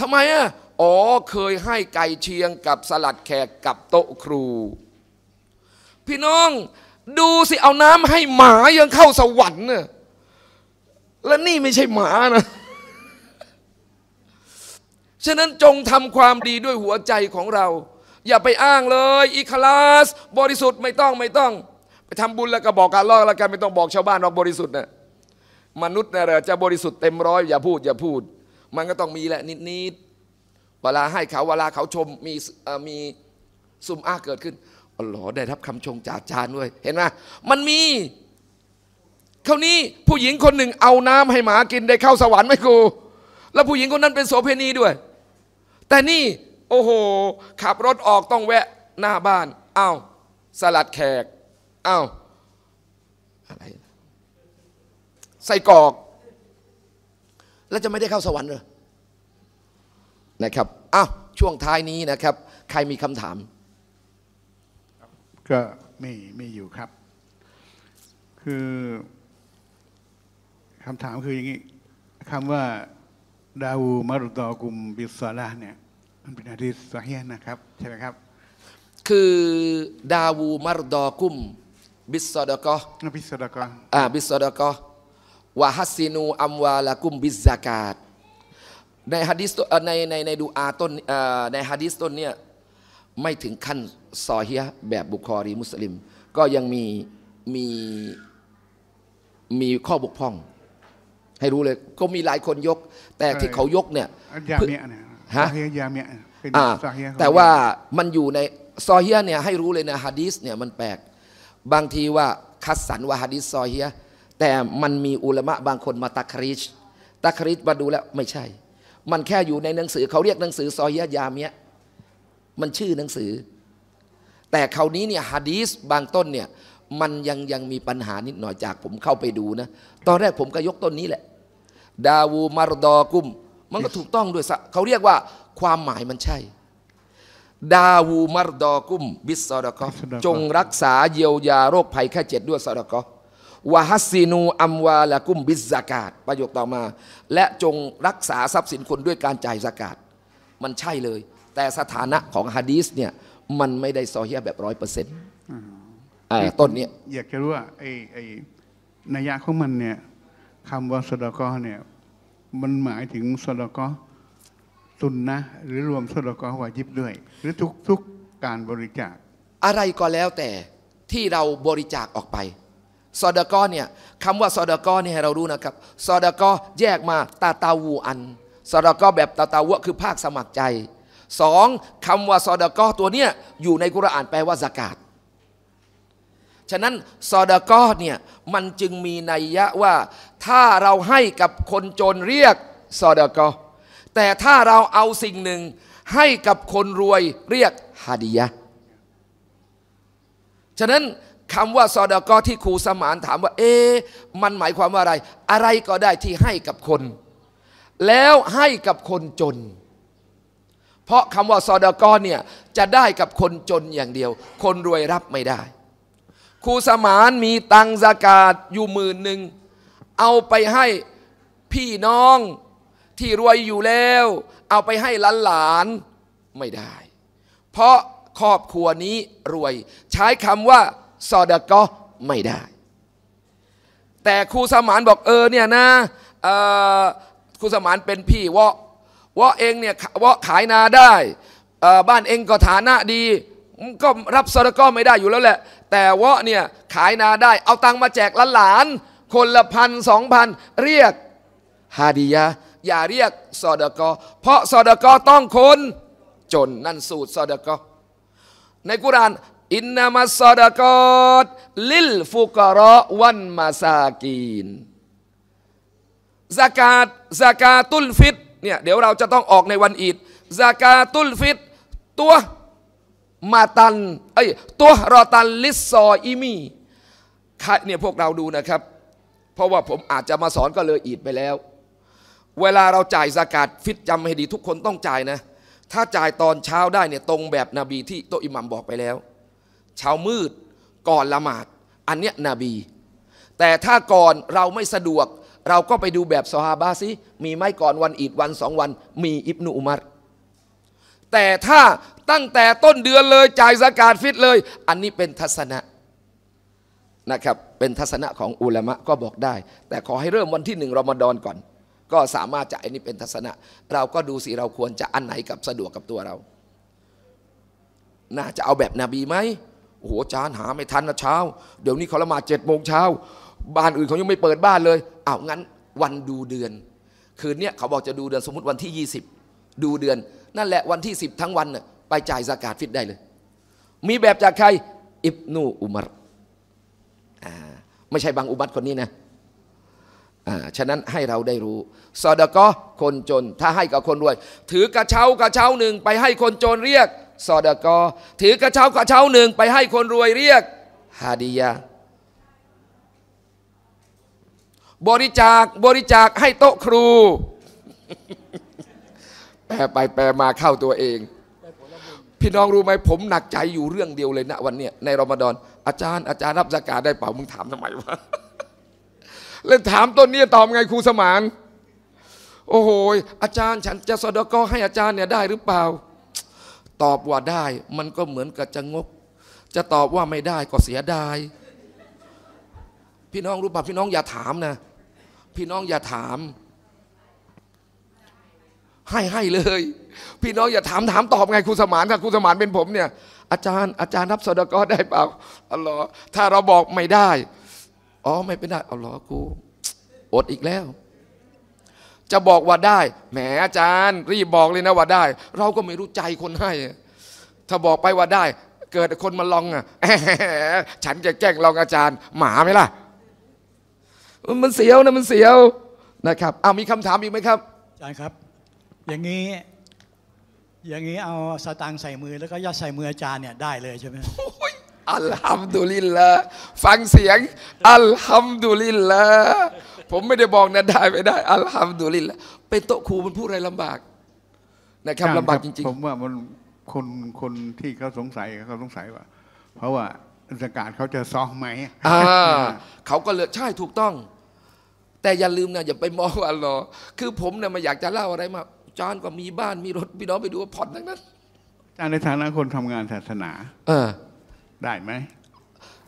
ทำไมอ่ะ อ๋อเคยให้ไก่เชียงกับสลัดแขกกับโต๊ะครูพี่น้องดูสิเอาน้ำให้หมายังเข้าสวรรค์เนี่ยและนี่ไม่ใช่หมานะฉะนั้นจงทำความดีด้วยหัวใจของเรา อย่าไปอ้างเลยอิคลาส บริสุทธิ์ไม่ต้องไม่ต้อง ไปทำบุญแล้วก็บอกการลอกแล้วกันไม่ต้องบอกชาวบ้านว่าบริสุทธิ์นะมนุษย์นะจะบริสุทธิ์เต็มร้อยอย่าพูดอย่าพูด มันก็ต้องมีแหละนิดๆเวลาให้เขาเวลาเขาชมมีมีซุมอ้าเกิดขึ้นอ๋ออได้รับคำชมจากอาจารย์ด้วย เห็นไหมมันมีท่านี้ผู้หญิงคนหนึ่งเอาน้ำให้หมากินได้เข้าสวรรค์ไหมครูแล้วผู้หญิงคนนั้นเป็นโสเภณีด้วย แต่นี่ โอ้โห ขับรถออกต้องแวะ หน้าบ้านเอา้าสลัดแขกเอา้าอะไรใส่กอก แล้วจะไม่ได้เข้าสวรรค์เลยนะครับอ้าวช่วงท้ายนี้นะครับ ใครมีคำถามก็มีมีอยู่ครับ คือคำถามคืออย่างนี้คำว่า ดาวูมารุตอกุม บิสซาลาเนี่ยมันเป็นอะดิษสาเฮียนะครับ ใช่ไหมครับ คือดาวูมารดอกุมบิสซอดกอบิสซอดกออ่าบิสซอดกอวะฮัสซินูอัมวาลากุมบิสซากาดในฮะดิษในในในดูอาต้นในฮะดิษต้นเนี่ยไม่ถึงขั้นซอเฮียแบบบุคอรี มุสลิม ก็ยังมีมีมีข้อบกพร่อง ให้รู้เลย ก็มีหลายคนยก แต่ที่เขายกเนี่ยยาเมียเีฮะเียแต่ว่ามันอยู่ในซอเฮียเนี่ย ให้รู้เลยนะฮะดีสเนี่ย มันแปลก บางทีว่าคัสสันว่าฮะดีสซอเฮียแต่มันมีอุลามะบางคนมาตักริชตักริชมาดูแล้วไม่ใช่ มันแค่อยู่ในหนังสือ เขาเรียกหนังสือซอเฮียยาเมียมันชื่อหนังสือ แต่คราวนี้เนี่ยฮะดีสบางต้นเนี่ยมันยังยังมีปัญหานิดหน่อยจากผมเข้าไปดูนะ ตอนแรกผมก็ยกต้นนี้แหละ ดาวูมารดอกุม มันก็ถูกต้องด้วยเขาเรียกว่าความหมายมันใช่ ดาวูมารดอกุมบิสซอดกอจงรักษาเยียวยาโรคภัยแค่เจ็ดด้วยซอดกอวาฮัสซีนูอัมวาละกุม บิสซากาตประโยคต่อมา และจงรักษาทรัพย์สินคนด้วยการจ่ายสากาตมันใช่เลยแต่สถานะของฮะดีสเนี่ยมันไม่ได้ซอเฮียแบบร้อยเปอร์เซ็นต์ต้นเนี้ยอยากจะรู้ว่าไอ้ไอ้นัยยะของมันเนี่ยคำว่าสดกอเนี่ยมันหมายถึงสดกอตุนนะหรือรวมสดกอวายิบด้วย หรือทุกทุกการบริจาค อะไรก็แล้วแต่ที่เราบริจาคออกไปสอดกอเนี่ยคำว่าสอดกอเนี่ยให้เรารู้นะครับสอดกอแยกมาตาตาวูอันสอดกอแบบตาตาวะ คือภาคสมัครใจสองคำว่าซอดากอตัวเนี้ยอยู่ในกุรอานแปลว่าสกาดฉะนั้นซอดากอเนี่ย มันจึงมีนัยยะว่าถ้าเราให้กับคนจนเรียกซอดากอแต่ถ้าเราเอาสิ่งหนึ่งให้กับคนรวยเรียกฮาดียะฉะนั้นคำว่าซอดากอที่ครูสมานถามว่าเอ๊มันหมายความว่าอะไร อะไรก็ได้ที่ให้กับคน แล้วให้กับคนจนเพราะคำว่าซอดากอเนี่ยจะได้กับคนจนอย่างเดียว คนรวยรับไม่ได้ครูสมานมีตังสากาศอยู่หมื่นหนึ่งเอาไปให้พี่น้องที่รวยอยู่แล้ว เอาไปให้หลานๆไม่ได้ เพราะครอบครัวนี้รวยใช้คำว่าซอดากอไม่ได้ แต่ครูสมานบอกเออเนี่ยนะครูสมานเป็นพี่วะว่าเองเนี่ยว่าขายนาได้ บ้านเองก็ฐานะดี ก็รับสรก็ไม่ได้อยู่แล้วแหละ แต่ว่าเนี่ย ขายนาได้ เอาตังมาแจกหลาน คนละพันสองพัน เรียกฮาดียะอย่าเรียกสอดกอเพราะสอดกอต้องคน จนนั่นสูตรสอดกอในกุรานอินนามสอดกอลิลฟุกรอวันมาซากีนสากาตสากาตุลฟิตเนี่ยเดี๋ยวเราจะต้องออกในวันอีดซากาตุลฟิตตัวมาตันไอ้ตัวรอตันลิซออิมีเนี่ยพวกเราดูนะครับ เพราะว่าผมอาจจะมาสอนก็เลยอีดไปแล้ว เวลาเราจ่ายซากาตฟิตจำให้ดีทุกคนต้องจ่ายนะ ถ้าจ่ายตอนเช้าได้เนี่ยตรงแบบนบีที่โตอิหมัมบอกไปแล้ว เช้ามืดก่อนละหมาด อันเนี้ยนบี แต่ถ้าก่อนเราไม่สะดวกเราก็ไปดูแบบซอฮาบะซิ มีไหมก่อนวันอีดวันสองวัน มีอิบนุอุมัรแต่ถ้าตั้งแต่ต้นเดือนเลยจ่ายสกาดฟิตเลย อันนี้เป็นทัศนะนะครับ เป็นทัศนะของอุลามะก็บอกได้ แต่ขอให้เริ่มวันที่หนึ่งรอมฎอนก่อน ก็สามารถจะอันนี้เป็นทัศนะ เราก็ดูสิเราควรจะอันไหนกับสะดวกกับตัวเรา น่าจะเอาแบบนบีไหมโอ้โหจานหาไม่ทันนะเช้า เดี๋ยวนี้เขาละหมาดเจ็ดโมงเช้าบ้านอื่นเขายังไม่เปิดบ้านเลย เอ้างั้นวันดูเดือน คืนเนี้ยเขาบอกจะดูเดือนสมมติวันที่ 20 ดูเดือน นั่นแหละวันที่ 10 ทั้งวันน่ะไปจ่ายสากาดฟิตได้เลย มีแบบจากใครอิบนูอุมารไม่ใช่บางอุบัติคนนี้นะฉะนั้นให้เราได้รู้ซอดก็คนจน ถ้าให้กับคนรวย ถือกระเช้ากระเช้าหนึ่งไปให้คนจนเรียกซอดก็ถือกระเช้ากระเช้าหนึ่งไปให้คนรวยเรียกฮาดียาบริจาคบริจาคให้โต๊ะครู แปลไปแปลมาเข้าตัวเอง พี่น้องรู้ไหมผมหนักใจอยู่เรื่องเดียวเลยนะ วันเนี้ยในรอมฎอนอาจารย์อาจารย์รับสกาได้เปล่ามึงถามทำไมวะแล้วถามต้นนี้ตอบไงครูสมาน โอ้โหอาจารย์ฉันจะสอดก็ให้อาจารย์เนี่ยได้หรือเปล่า ตอบว่าได้มันก็เหมือนกับจะงกจะตอบว่าไม่ได้ก็เสียดาย พี่น้องรู้ป่ะพี่น้อง อย่าถามนะพี่น้องอย่าถาม ให้ให้เลย พี่น้องอย่าถาม ถามตอบไง ครูสมานถ้าครูสมานเป็นผมเนี่ย อาจารย์อาจารย์รับสดกอได้เปล่าอ๋อถ้าเราบอกไม่ได้ อ๋อไม่เป็นได้อ๋อครูอดอีกแล้ว จะบอกว่าได้แหมอาจารย์รีบบอกเลยนะว่าได้ เราก็ไม่รู้ใจคนให้ ถ้าบอกไปว่าได้ เกิดคนมาลองอ่ะฉันจะแกล้งลองอาจารย์หมาไหมล่ะมันเสียวนะมันเสียวนะครับอ้ามีคำถามอีกไหมครับอาจารย์ครับ อย่างนี้ อย่างนี้ เอาสตางค์ใส่มือแล้วก็ยัดใส่มืออาจารย์เนี่ยได้เลยใช่ไหมอัลฮัมดุลิลละฟังเสียงอัลฮัมดุลิลละผมไม่ได้บอกนะได้ไม่ได้ อัลฮัมดุลิลละเป็นโต๊ะครูมันพูดอะไรลำบาก นะครับลำบากจริง ๆ ผมว่ามันคนคนที่เขาสงสัยเขาสงสัยว่า เพราะว่าอากาศเขาจะซ้อมไหมอ่าเขาก็เลยใช่ถูกต้อง แต่อย่าลืมนะอย่าไปมองว่าหรอคือ ผมเนี่ยมาอยากจะเล่าอะไรมาจานก็มีบ้าน มีรถพี่น้องไปดูผ่อนทั้งนั้นอาจารย์ในฐานะคนทำงานศาสนา เออได้ไหม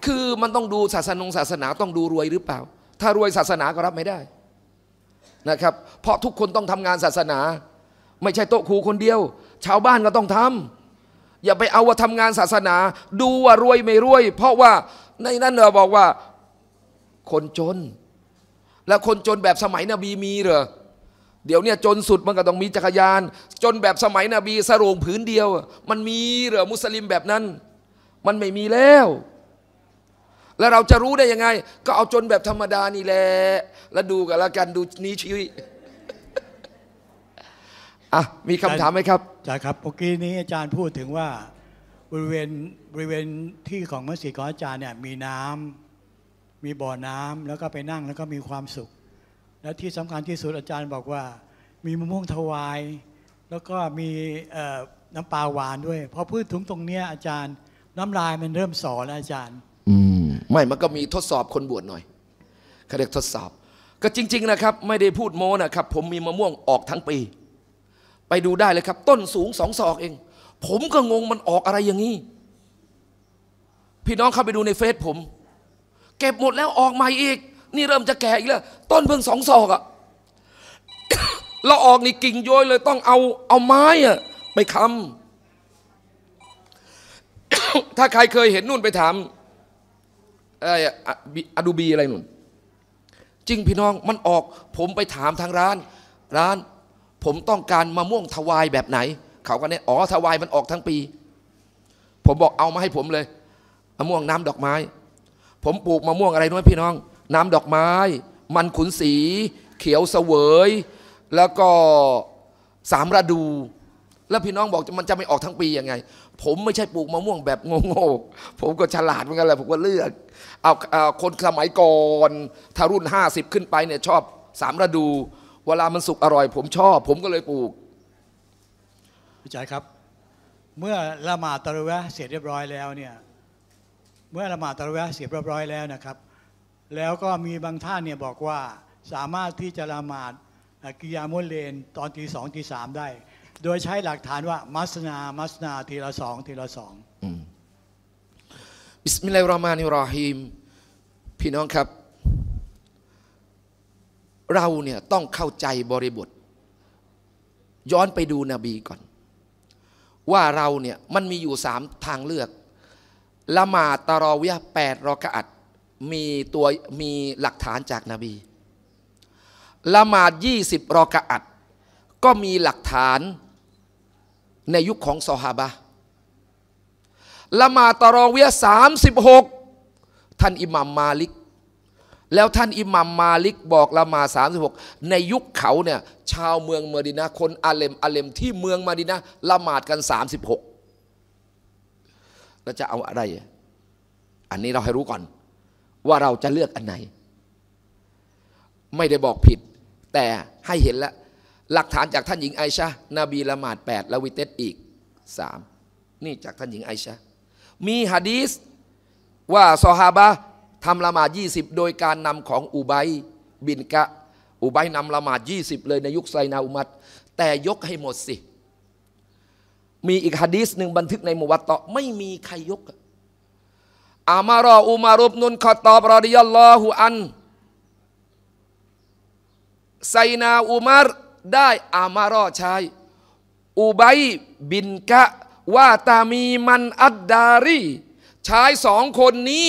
คือมันต้องดูศาสนงศาสนาต้องดูรวยหรือเปล่า ถ้ารวยศาสนาก็รับไม่ได้นะครับเพราะทุกคนต้องทำงานศาสนา ไม่ใช่โต๊ะครูคนเดียว ชาวบ้านก็ต้องทำอย่าไปเอาว่าทำงานศาสนา ดูว่ารวยไม่รวยเพราะว่าในนั้นเราบอกว่า คนจน แล้วคนจนแบบสมัยนบีมีเหรอเดี๋ยวเนี่ยจนสุดมันก็ต้องมีจักรยาน จนแบบสมัยนบีสรงผืนเดียวมันมีเหรอ มุสลิมแบบนั้น มันไม่มีแล้ว แล้วเราจะรู้ได้ยังไง ก็เอาจนแบบธรรมดานี่แหละแล้วดูกันละกันดูนี้ชีวิตอ่ะมีคำถามไหมครับอาจารย์ครับเมื่อกี้นี้อาจารย์พูดถึงว่าบริเวณบริเวณที่ของมัสยิดของอาจารย์เนี่ยมีน้ำมีบ่อน้ำแล้วก็ไปนั่งแล้วก็มีความสุข และที่สำคัญที่สุดอาจารย์บอกว่า มีมะม่วงถวาย แล้วก็มีน้ำปลาหวานด้วยพอพูดถึงตรงเนี้ยอาจารย์ น้ำลายมันเริ่มสอแล้วอาจารย์ อืมไม่มันก็มีทดสอบคนบวชหน่อยเขาเรียกทดสอบ ก็จริง ๆนะครับ ไม่ได้พูดโม้นะครับผมมีมะม่วงออกทั้งปีไปดูได้เลยครับ ต้นสูงสองศอกเอง ผมก็งงมันออกอะไรอย่างนี้ พี่น้องเข้าไปดูในเฟซผม เก็บหมดแล้วออกใหม่อีก นี่เริ่มจะแก่อีกแล้วต้นเพิ่งสองศอกอะเราออกนี่กิ่งย้อยเลย ต้องเอาเอาไม้อะไปค้ำถ้าใครเคยเห็นนุ่นไปถามอะไรอะดูบีอะไรนุ่นจริงพี่น้องมันออก ผมไปถามทางร้าน ร้านผมต้องการมะม่วงทวายแบบไหน เขาก็เนี่ยอ๋อทวายมันออกทั้งปี ผมบอกเอามาให้ผมเลยมะม่วงน้ำดอกไม้ ผมปลูกมะม่วงอะไรนู้ยพี่น้อง น้ำดอกไม้ มันขุนสีเขียวเสวย แล้วก็สามฤดู แล้วพี่น้องบอกมันจะไม่ออกทั้งปียังไง ผมไม่ใช่ปลูกมะม่วงแบบโง่ๆผมก็ฉลาดเหมือนกันแหละผมก็เลือกเอาคนสมัยก่อน ถ้ารุ่น50ขึ้นไปเนี่ยชอบสามฤดูเวลามันสุกอร่อยผมชอบ ผมก็เลยปลูกพี่จ๋าครับ เมื่อละหมาดตะรวะเสร็จเรียบร้อยแล้วเนี่ย เมื่อละหมาดตะรวะเสร็จเรียบร้อยแล้วนะครับ แล้วก็มีบางท่านเนี่ยบอกว่า สามารถที่จะละหมาดกิยามุลเลนตอนทีสองทีสามได้ โดยใช้หลักฐานว่า มัสนา มัสนา ทีละสองทีละสองบิสมิลลาฮิรเราะห์มานิรเราะฮีมพี่น้องครับเราเนี่ยต้องเข้าใจบริบท ย้อนไปดูนบีก่อน ว่าเราเนี่ยมันมีอยู่สามทางเลือก ละหมาดตารอวิยะแปดรอกะอัดมีตัวมีหลักฐานจากนาบี ละหมาดยี่สิบรอกะอัด ก็มีหลักฐานในยุคของซอฮาบะละหมาดตารอวิยะสามสิบหกท่านอิหมัมมาลิกแล้วท่านอิหมัมมาลิกบอกละมา36 ในยุคเขาเนี่ยชาวเมืองเมดินาคน อาเลมอาเลม ที่เมืองมาดินาละหมาดกัน36แล้วจะเอาอะไร อันนี้เราให้รู้ก่อน ว่าเราจะเลือกอันไหนไม่ได้บอกผิด แต่ให้เห็นแล้วหลักฐานจากท่านหญิงไอชะนบีละหมาด8ดละวิเตสอีก 3 นี่จากท่านหญิงไอชะมีฮะดีสว่าซอฮาบะทำละหมาด 20 โดยการนำของอุบัยบินกะ อุบัยนำละหมาด 20 เลยในยุคไซนาอุมัดแต่ยกให้หมดสิ มีอีกฮะดีสหนึ่งบันทึกในมุวัตตะไม่มีใครยกอามารออุมารุบนุนขอตอบรอดิยัลลอฮุอันไซนาอุมารได้อามารอชายอุบัยบินกะว่าตามีมันอัดดารีชายสองคนนี้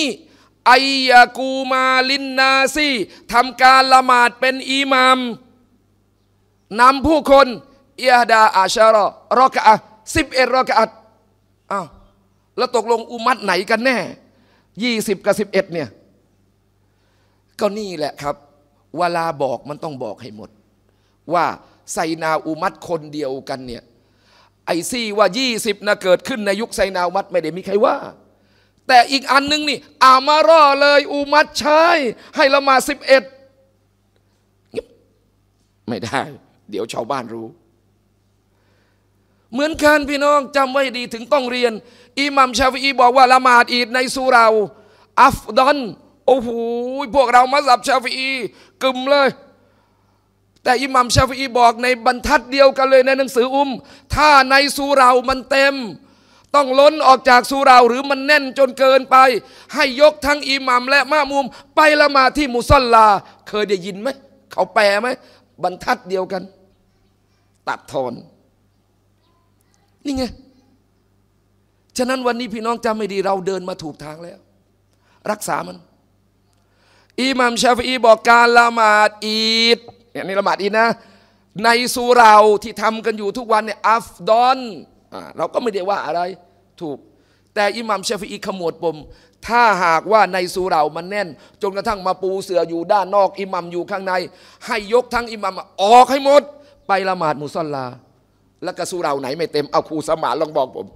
ไอยากูมาลินนาซีทำการละหมาดเป็นอิหมามนำผู้คนเอียดาอาชารอรอกะสิบเอ็ดรอกะอ้าวแล้วตกลงอุมัดไหนกันแน่ยี่สิบกับสิบเอ็ดเนี่ยก็นี่แหละครับเวลาบอกมันต้องบอกให้หมด ว่าไซนาอุมัดคนเดียวกันเนี่ย ไอซี่ว่ายี่สิบนะเกิดขึ้นในยุคไซนาอุมัดไม่ได้มีใครว่าแต่อีกอันนึงนี่อามารอเลย อุมัดใช้ให้ละมาสิบเอ็ดไม่ได้ เดี๋ยวชาวบ้านรู้ เหมือนกันพี่น้องจำไว้ดีถึงต้องเรียน อิหมัมชาฟีบอกว่าละหมาดอีดในสุราอัฟดอนโอ้โหพวกเรามาสับชาฟีกึมเลย แต่อิหมัมชาฟีบอกในบรรทัดเดียวกันเลยในหนังสืออุ้ม ถ้าในสุรามันเต็มต้องล้นออกจากสุราหรือมันแน่นจนเกินไป ให้ยกทั้งอิหมัมและมะมุมไปละมาที่มุซัลลา เคยได้ยินไหม เขาแปลไหม บรรทัดเดียวกัน ตัดทอนนี่ไงฉะนั้นวันนี้พี่น้องจำไม่ดีเราเดินมาถูกทางแล้ว รักษามันอิหมัมชาฟีบอกการละหมาดอีดเนี่ยนี่ละหมาดอีดนะ ในสุราที่ทำกันอยู่ทุกวันเนี่ยอัฟดอนเราก็ไม่ได้ว่าอะไร ถูก แต่อิหมัมเชฟีอีขมวดปมถ้าหากว่าในสุเรามันแน่น จนกระทั่งมาปูเสืออยู่ด้าน นอกอิหมัมอยู่ข้างใน ให้ยกทั้งอิหมัมออกให้หมด ไปละหมาดมุซลลา แล้วกระสุเราไหนไม่เต็มเอาครูสมานลองบอกผม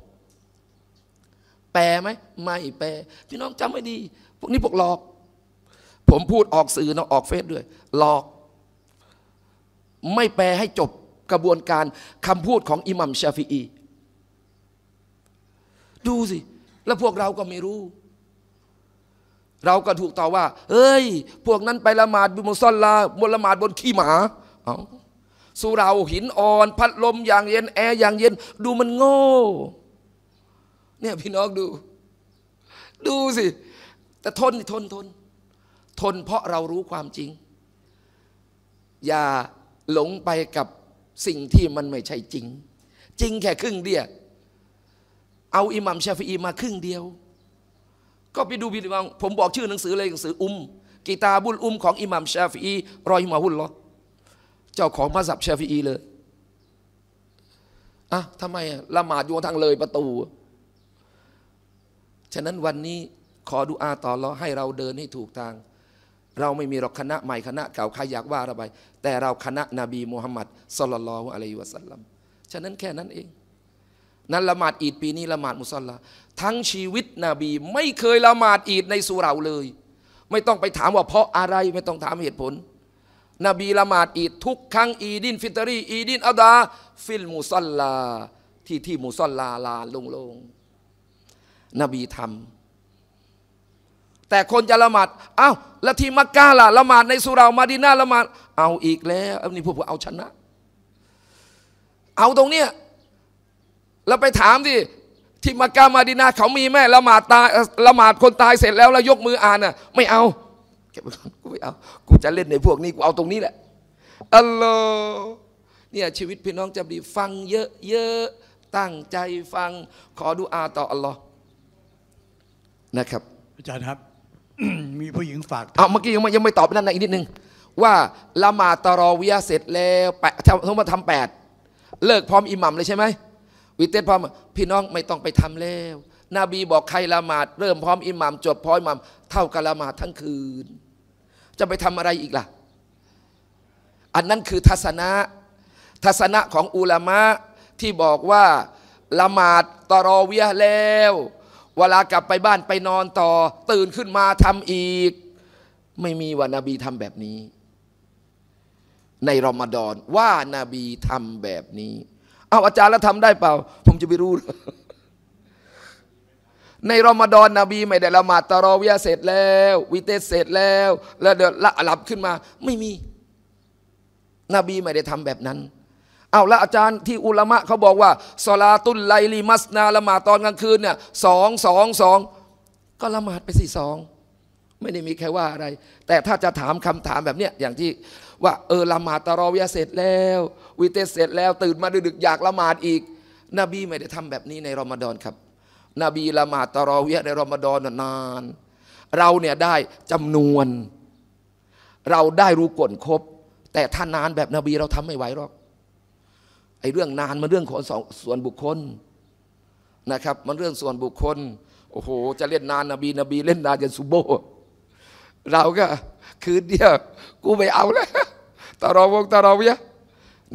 แปลไหมไม่แปลพี่น้องจำไม่ดี พวกนี้พวกหลอก ผมพูดออกสื่อนะออกเฟซด้วยหลอก ไม่แปลให้จบกระบวนการคำพูดของอิหมัมชาฟีอีดูสิ แล้วพวกเราก็ไม่รู้ เราก็ถูกต่อว่า เอ้ย พวกนั้นไปละหมาดบิมซอนลาบนละหมาดบนขี้หมาเอาสุราหินอ่อน พัดลมอย่างเย็น แอร์อย่างเย็น ดูมันโง่เนี่ยพี่น้องดู ดูสิ แต่ทนทนทน ทนเพราะเรารู้ความจริง อย่าหลงไปกับสิ่งที่มันไม่ใช่จริง จริงแค่ครึ่งเดียวเอาอิหมัมชาฟีอีมาครึ่งเดียว ก็ไปดูบิด้ังผมบอกชื่อหนังสือเลยหนังสืออุมกีตาบุลอุมของอิหมัมชาฟีอีรอยมาฮุนลรอเจ้าของมัสับชาฟีอีเลยอ่ะทำไมละหมาดอยู่ทางเลยประตู ฉะนั้นวันนี้ขอดูอาต่อเราให้เราเดินให้ถูกทาง เราไม่มีรอกคณะใหม่คณะ เก่า ใครอยากว่าเราไปแต่เราคณะนบีมูฮัมมัดสุลลัลอฮุอะลัยฮิวะสัลลัมฉะนั้นแค่นั้นเองนั้นละหมาดอีดปีนี้ละหมาดมุสลาทั้งชีวิตนบีไม่เคยละหมาดอีดในสุเราเลย ไม่ต้องไปถามว่าเพราะอะไรไม่ต้องถามเหตุผล นบีละหมาดอีดทุกครั้ง อีดิน ฟิตรีอีดินอัดาฟิลมุสลา ที่ที่มุสลาลา ลงลงนบีทำแต่คนจะละหมาดเอา้าแล้วที่มักกะล่ะละหมาดในสุเรามาดินาละหมาดเอาอีกแล้วนี่พวกเอาชนะ เอาตรงเนี้ยแล้วไปถามดิที่มักกะมาดินาเขามีแม่ละหมาดตายละหมาดคนตายเสร็จแล้วแล้วยกมืออ่านอ่ะ ไม่เอาเก็บกูไม่เอา กูจะเล่นในพวกนี้ กูเอาตรงนี้แหละ อัลลอฮ์เนี่ยชีวิตพี่น้องจะดีฟังเยอะๆตั้งใจฟัง ขอดูอาต่ออัลลอฮ์นะครับอาจารย์ครับ มีผู้หญิงฝากเอาเมื่อกี้ยังไม่ยังไม่ตอบนั่นนะอีกนิดนึง ว่าละหมาดตรอวิยาเสร็จแล้วแปดทำทำแปดเลิกพร้อมอิหมัมเลยใช่ไหมวิเตศพร้อมพี่น้องไม่ต้องไปทำแล้ว นบีบอกใครละหมาดเริ่มพร้อมอิหมัมจบพร้อมอิหมัมเท่ากับละหมาดทั้งคืน จะไปทำอะไรอีกล่ะ อันนั้นคือทัศนะ ทัศนะของอุลามะที่บอกว่าละหมาดตรอเวียแล้วเวลากลับไปบ้านไปนอนต่อตื่นขึ้นมาทำอีก ไม่มีว่านาบีทำแบบนี้ ในรอมฎอนว่านาบีทำแบบนี้เอาอาจารย์แล้วทำได้เปล่า ผมจะไปรู้ ในรอมฎอนนบีไม่ได้ละหมาดตรอวิยเสร็จแล้ว วิเตสเสร็จแล้ว แล้วเดี๋ยวละหลับขึ้นมา ไม่มีนบีไม่ได้ทำแบบนั้นเอาแล้วอาจารย์ที่อุลามะเขาบอกว่าสลาตุลไลลี มัสนา ละหมาดตอนกลางคืนเนี่ยสองสองสองก็ละหมาดไปสี่สองไม่ได้มีใครว่าอะไร แต่ถ้าจะถามคำถามแบบเนี้ยอย่างที่ ว่า เออละหมาดตรอวิยเสร็จแล้ววิเตสเสร็จแล้วตื่นมาดึกๆอยากละหมาดอีกนบีไม่ได้ทำแบบนี้ในรอมฎอนครับนบีละหมาดตะรอเวียในรอมฎอนนานเราเนี่ยได้จำนวน เราได้รู้กลครบแต่ถ้านานแบบนบีเราทำไม่ไหวหรอกไอ้เรื่องนานมันเรื่องของส่วนบุคคลนะครับ มันเรื่องส่วนบุคคล โอ้โห จะเล่นนานนบี นบีเล่นนานจนซุโบเราก็คืนเดียวกูไม่เอาแล้วตารอวงตารอเวีย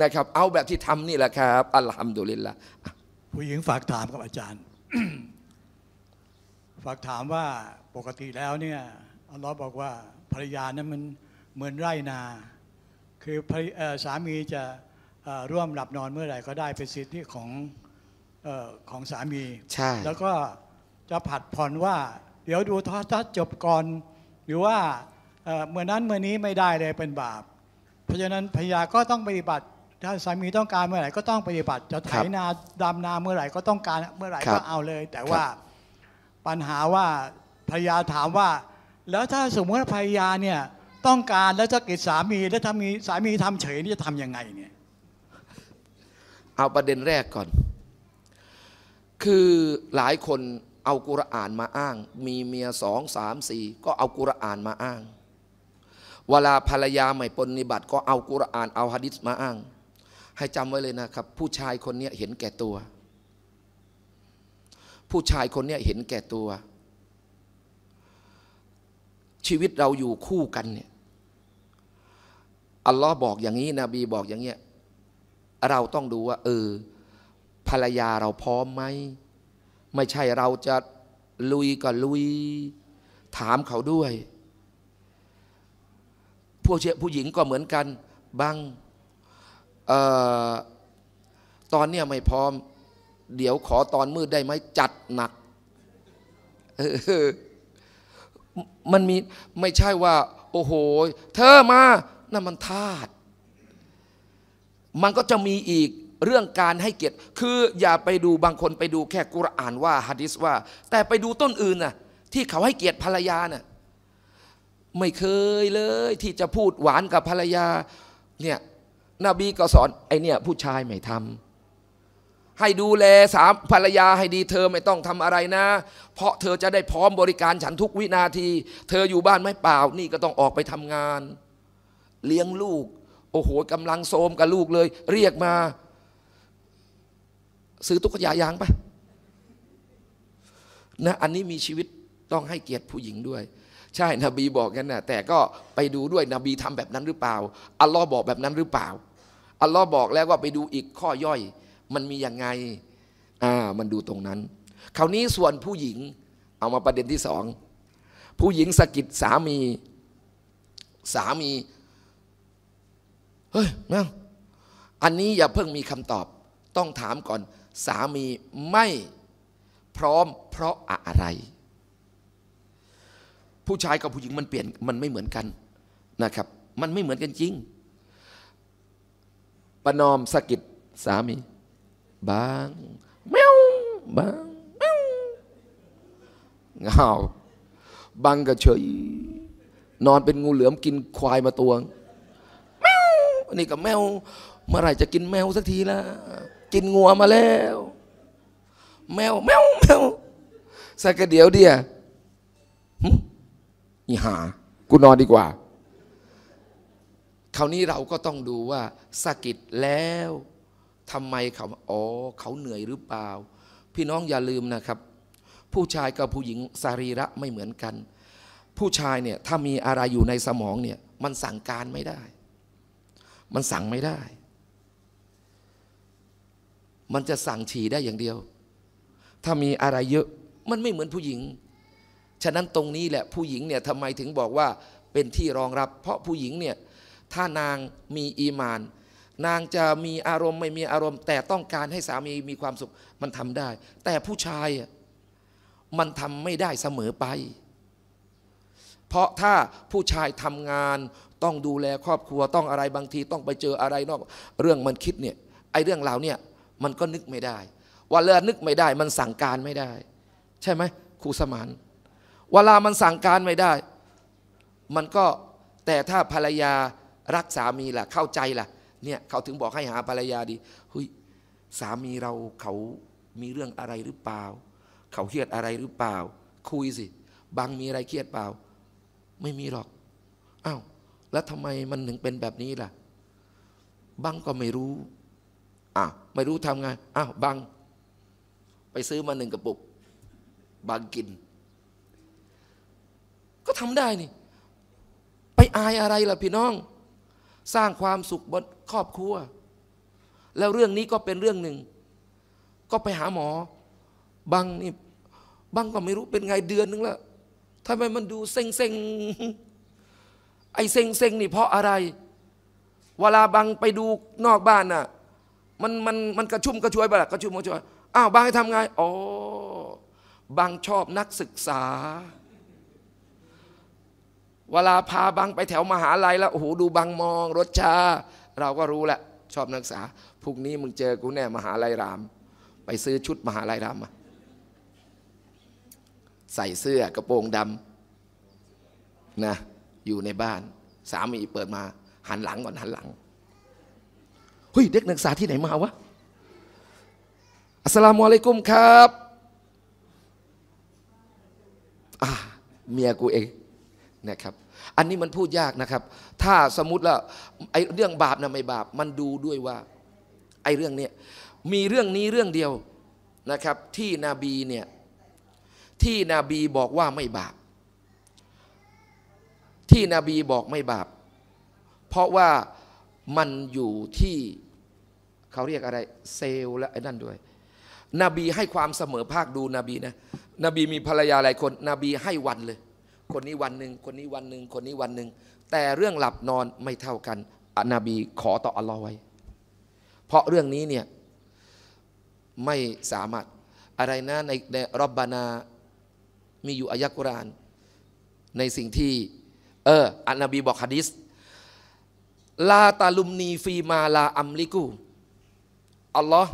นะครับเอาแบบที่ทำนี่แหละครับ อัลฮัมดุลิลละผู้หญิงฝากถามครับอาจารย์ ฝากถามว่าปกติแล้วเนี่ยอัลลอฮ์บอกว่าภรรยานั้นมันเหมือนไร่นา คือสามีจะร่วมหลับนอนเมื่อไหร่ ก็ได้เป็นสิทธิของออของสามีใช่แล้วก็จะผัดผ่อนว่า เดี๋ยวดูทอทัศจบก่อน หรือว่าเมื่อนั้นเมื่อนี้ไม่ได้เลยเป็นบาป เพราะฉะนั้นภรรยาก็ต้องปฏิบัติถ้าสามีต้องการเมื่อไหร่ก็ต้องปฏิบัติจะไถนาดำนาเมื่อไหร่ก็ต้องการเมื่อไหร่ก็เอาเลย แต่ว่าปัญหาว่าภรรยาถามว่า แล้วถ้าสมมติภรรยาเนี่ยต้องการแล้วจะกิดสามีแล้วทามีสามีทำเฉยนี่จะทำยังไงเนี่ยเอาประเด็นแรกก่อน คือหลายคนเอากุรอานมาอ้าง มีเมียสองสามสี่ก็เอากุรอานมาอ้าง เวลาภรรยาไม่ปนิบัติก็เอากุรอานเอาฮะดิษมาอ้าง้จาไว้เลยนะครับ ผู้ชายคนนี้เห็นแก่ตัว ผู้ชายคนนี้เห็นแก่ตัว ชีวิตเราอยู่คู่กันเนี่ย อัลลอฮ์บอกอย่างนี้นบีบอกอย่างเงี้ยเราต้องดูว่า เออภรรยาเราพร้อมไหมไม่ใช่เราจะลุยก็ลุย ถามเขาด้วย ผู้เชผู้หญิงก็เหมือนกันบางตอนเนี้ยไม่พร้อม เดี๋ยวขอตอนมืดได้ไหมจัดหนักมันมีไม่ใช่ว่า โอ้โห เธอมา นั่นมันธาตุมันก็จะมีอีกเรื่องการให้เกียรติ คืออย่าไปดูบางคนไปดูแค่กุรอานว่าฮะดิษว่า แต่ไปดูต้นอื่นน่ะ ที่เขาให้เกียรติภรรยาน่ะไม่เคยเลยที่จะพูดหวานกับภรรยา เนี่ยนบีก็สอน ไอเนี่ยผู้ชายไม่ทำ ให้ดูแลสามภรรยาให้ดีเธอไม่ต้องทำอะไรนะ เพราะเธอจะได้พร้อมบริการฉันทุกวินาที เธออยู่บ้านไม่เปล่า นี่ก็ต้องออกไปทำงาน เลี้ยงลูก โอ้โห กำลังโสมกับลูกเลย เรียกมา ซื้อตุ๊กยายางปะนะอันนี้มีชีวิตต้องให้เกียรติผู้หญิงด้วย ใช่นบีบอกกันนะแต่ก็ไปดูด้วยนบีทำแบบนั้นหรือเปล่า อัลลอฮ์บอกแบบนั้นหรือเปล่าอัลลอฮ์บอกแล้วว่าไปดูอีกข้อย่อย มันมียังไงอ่ามันดูตรงนั้นคราวนี้ส่วนผู้หญิงเอามาประเด็นที่สองผู้หญิงสะกิดสามีสามีเฮ้ยแม่งอันนี้อย่าเพิ่งมีคำตอบ ต้องถามก่อน สามีไม่พร้อม เพราะอะไร ผู้ชายกับผู้หญิงมันเปลี่ยนมันไม่เหมือนกันนะครับ มันไม่เหมือนกันจริงประนอมสกิดสามีบางแมวบางแมวเงาบางก็เฉย นอนเป็นงูเหลือมกินควายมาตัวงแมวนี่กับแมว เมื่อไหร่จะกินแมวสักทีละกินงัวมาแล้ว แมวแมวแมวสักเดี๋ยวเดียวอีหา กูนอนดีกว่าคราวนี้เราก็ต้องดูว่าสะกิดแล้วทำไมเขาอ๋อ เขาเหนื่อยหรือเปล่า พี่น้องอย่าลืมนะครับ ผู้ชายกับผู้หญิงสรีระไม่เหมือนกัน ผู้ชายเนี่ยถ้ามีอะไรอยู่ในสมองเนี่ยมันสั่งการไม่ได้ มันสั่งไม่ได้ มันจะสั่งฉี่ได้อย่างเดียว ถ้ามีอะไรเยอะมันไม่เหมือนผู้หญิง ฉะนั้นตรงนี้แหละผู้หญิงเนี่ยทำไมถึงบอกว่าเป็นที่รองรับเพราะผู้หญิงเนี่ยถ้านางมีอีมาน นางจะมีอารมณ์ไม่มีอารมณ์ แต่ต้องการให้สามีมีความสุข มันทำได้ แต่ผู้ชายมันทำไม่ได้เสมอไป เพราะถ้าผู้ชายทำงานต้องดูแลครอบครัวต้องอะไรบางทีต้องไปเจออะไรนอก เรื่องมันคิดเนี่ย ไอ้เรื่องเราเนี่ย มันก็นึกไม่ได้ว่าเลือนึกไม่ได้ มันสั่งการไม่ได้ ใช่ไหมครูสมานเวลามันสั่งการไม่ได้ มันก็แต่ถ้าภรรยารักสามีล่ะเข้าใจล่ะเนี่ยเขาถึงบอกให้หาภรรยาดีเฮ้ยสามีเราเขามีเรื่องอะไรหรือเปล่า เขาเครียดอะไรหรือเปล่า คุยสิ บางมีอะไรเครียดเปล่า ไม่มีหรอกอา้าวแล้วทำไมมันถึงเป็นแบบนี้ล่ะบางก็ไม่รู้อ้าวไม่รู้ทำไงอ้าวบางไปซื้อมาหนึ่งกระปุกบางกิน ก็ทำได้นี่ ไปอายอะไรล่ะพี่น้องสร้างความสุขบนครอบครัว แล้วเรื่องนี้ก็เป็นเรื่องหนึ่ง ก็ไปหาหมอ บางนี่บางก็ไม่รู้เป็นไงเดือนนึงแล้วทำไมมันดูเซ็งเซ็งไอเซ็งเซ็งนี่เพราะอะไร เวลาบางไปดูนอกบ้านน่ะ มันมันมันกระชุ่มกระชวยไปละกระชุ่มกระชวยอ้าวบางให้ทำไงอ๋อบางชอบนักศึกษาเวลาพาบังไปแถวมหาลัยแล้วโอ้โหดูบังมองรถชา เราก็รู้แหละ ชอบนักศึกษา พรุ่งนี้มึงเจอกูแน่ มหาลัยราม ไปซื้อชุดมหาลัยรามมาใส่เสื้อกระโปรงดำนะ อยู่ในบ้าน สามีเปิดมาหันหลังก่อนหันหลัง เฮ้ยเด็กนักศึกษาที่ไหนมาวะอัสลามุอะลัยกุมครับเมียกูเองนะครับอันนี้มันพูดยากนะครับ ถ้าสมมติแล้วไอ้เรื่องบาปนะไม่บาป มันดูด้วยว่าไอ้เรื่องเนี้ยมีเรื่องนี้เรื่องเดียวนะครับ ที่นบีเนี่ยที่นบีบอกว่าไม่บาป ที่นบีบอกไม่บาป เพราะว่ามันอยู่ที่เขาเรียกอะไร เซลและไอ้นั่นด้วยนบีให้ความเสมอภาคดูนบีนะนบีมีภรรยาหลายคนนบีให้วันเลยคนนี้วันหนึ่งคนนี้วันหนึ่งคนนี้วันหนึ่ง แต่เรื่องหลับนอนไม่เท่ากันอันบีขอต่ออัลลอฮ์ไว้ เพราะเรื่องนี้เนี่ย ไม่สามารถอะไรนะในในรบบานา มีอยู่อายะกุรานในสิ่งที่ เอออันบีบอกฮะดิษลาตาลุมนีฟีมาลาอัมลิกู อัลลอฮ์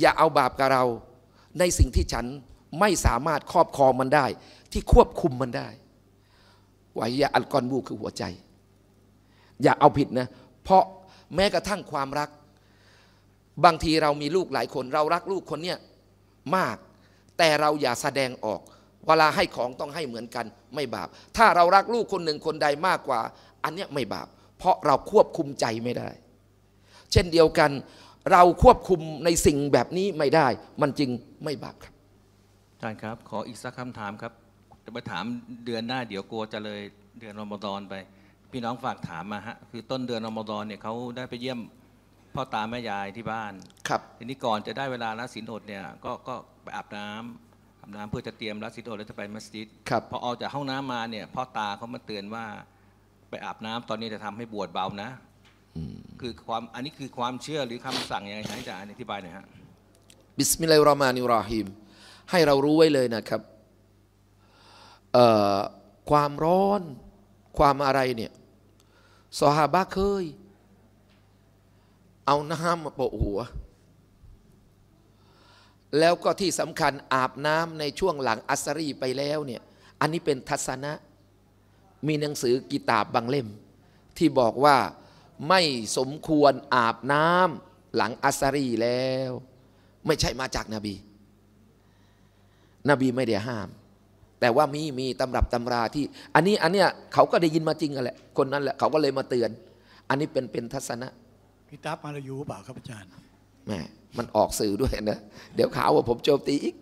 อย่าเอาบาปกับเรา ในสิ่งที่ฉันไม่สามารถครอบครองมันได้ ที่ควบคุมมันได้วายะอัลกอนบูคือหัวใจ อย่าเอาผิดนะเพราะแม้กระทั่งความรัก บางทีเรามีลูกหลายคนเรารักลูกคนเนี้ยมาก แต่เราอย่าแสดงออก เวลาให้ของต้องให้เหมือนกันไม่บาปถ้าเรารักลูกคนหนึ่งคนใดมากกว่า อันเนี้ยไม่บาปเพราะเราควบคุมใจไม่ได้ เช่นเดียวกัน เราควบคุมในสิ่งแบบนี้ไม่ได้ มันจึงไม่บาปครับอาจารย์ครับขออีกสักคำถามครับจะมาถามเดือนหน้าเดี๋ยวกลัวจะเลยเดือนรอมฎอนไป พี่น้องฝากถามมาฮะคือต้นเดือนรอมฎอนเนี่ยเขาได้ไปเยี่ยมพ่อตาแม่ยายที่บ้าน ครับทีนี้ก่อนจะได้เวลาละศีลอดเนี่ย ก็ก็ไปอาบน้ำอาบน้ำเพื่อจะเตรียมละศีลอดแล้วจะไปมัสยิดครับพอออกจากห้องน้ำมาเนี่ยพ่อตาเขามาเตือนว่า ไปอาบน้ำตอนนี้จะทำให้บวชเบานะคือความอันนี้คือความเชื่อหรือคำสั่งยังไงอาจารย์อธิบายหน่อยฮะบิสมิลลาฮิรเราะห์มานิรเราะฮีมให้เรารู้ไว้เลยนะครับความร้อนความอะไรเนี่ยสหาบะเคย เอาน้ำมาโปะหัว แล้วก็ที่สำคัญอาบน้ำในช่วงหลังอัสรีไปแล้วเนี่ยอันนี้เป็นทัศนะมีหนังสือกีตาบบางเล่มที่บอกว่าไม่สมควรอาบน้ำหลังอัสรีแล้ว ไม่ใช่มาจากนาบีนบีไม่ได้ห้ามแต่ว่ามีมีตำรับตำราที่อันนี้อันเนี้ยเขาก็ได้ยินมาจริงกันแหละคนนั้นแหละเขาก็เลยมาเตือน อันนี้เป็นเป็นทัศนะคิตาบมาลายูเปล่าครับอาจารย์แมมมันออกสื่อด้วยนะ เดี๋ยวข่าวว่าผมโจมตีอีก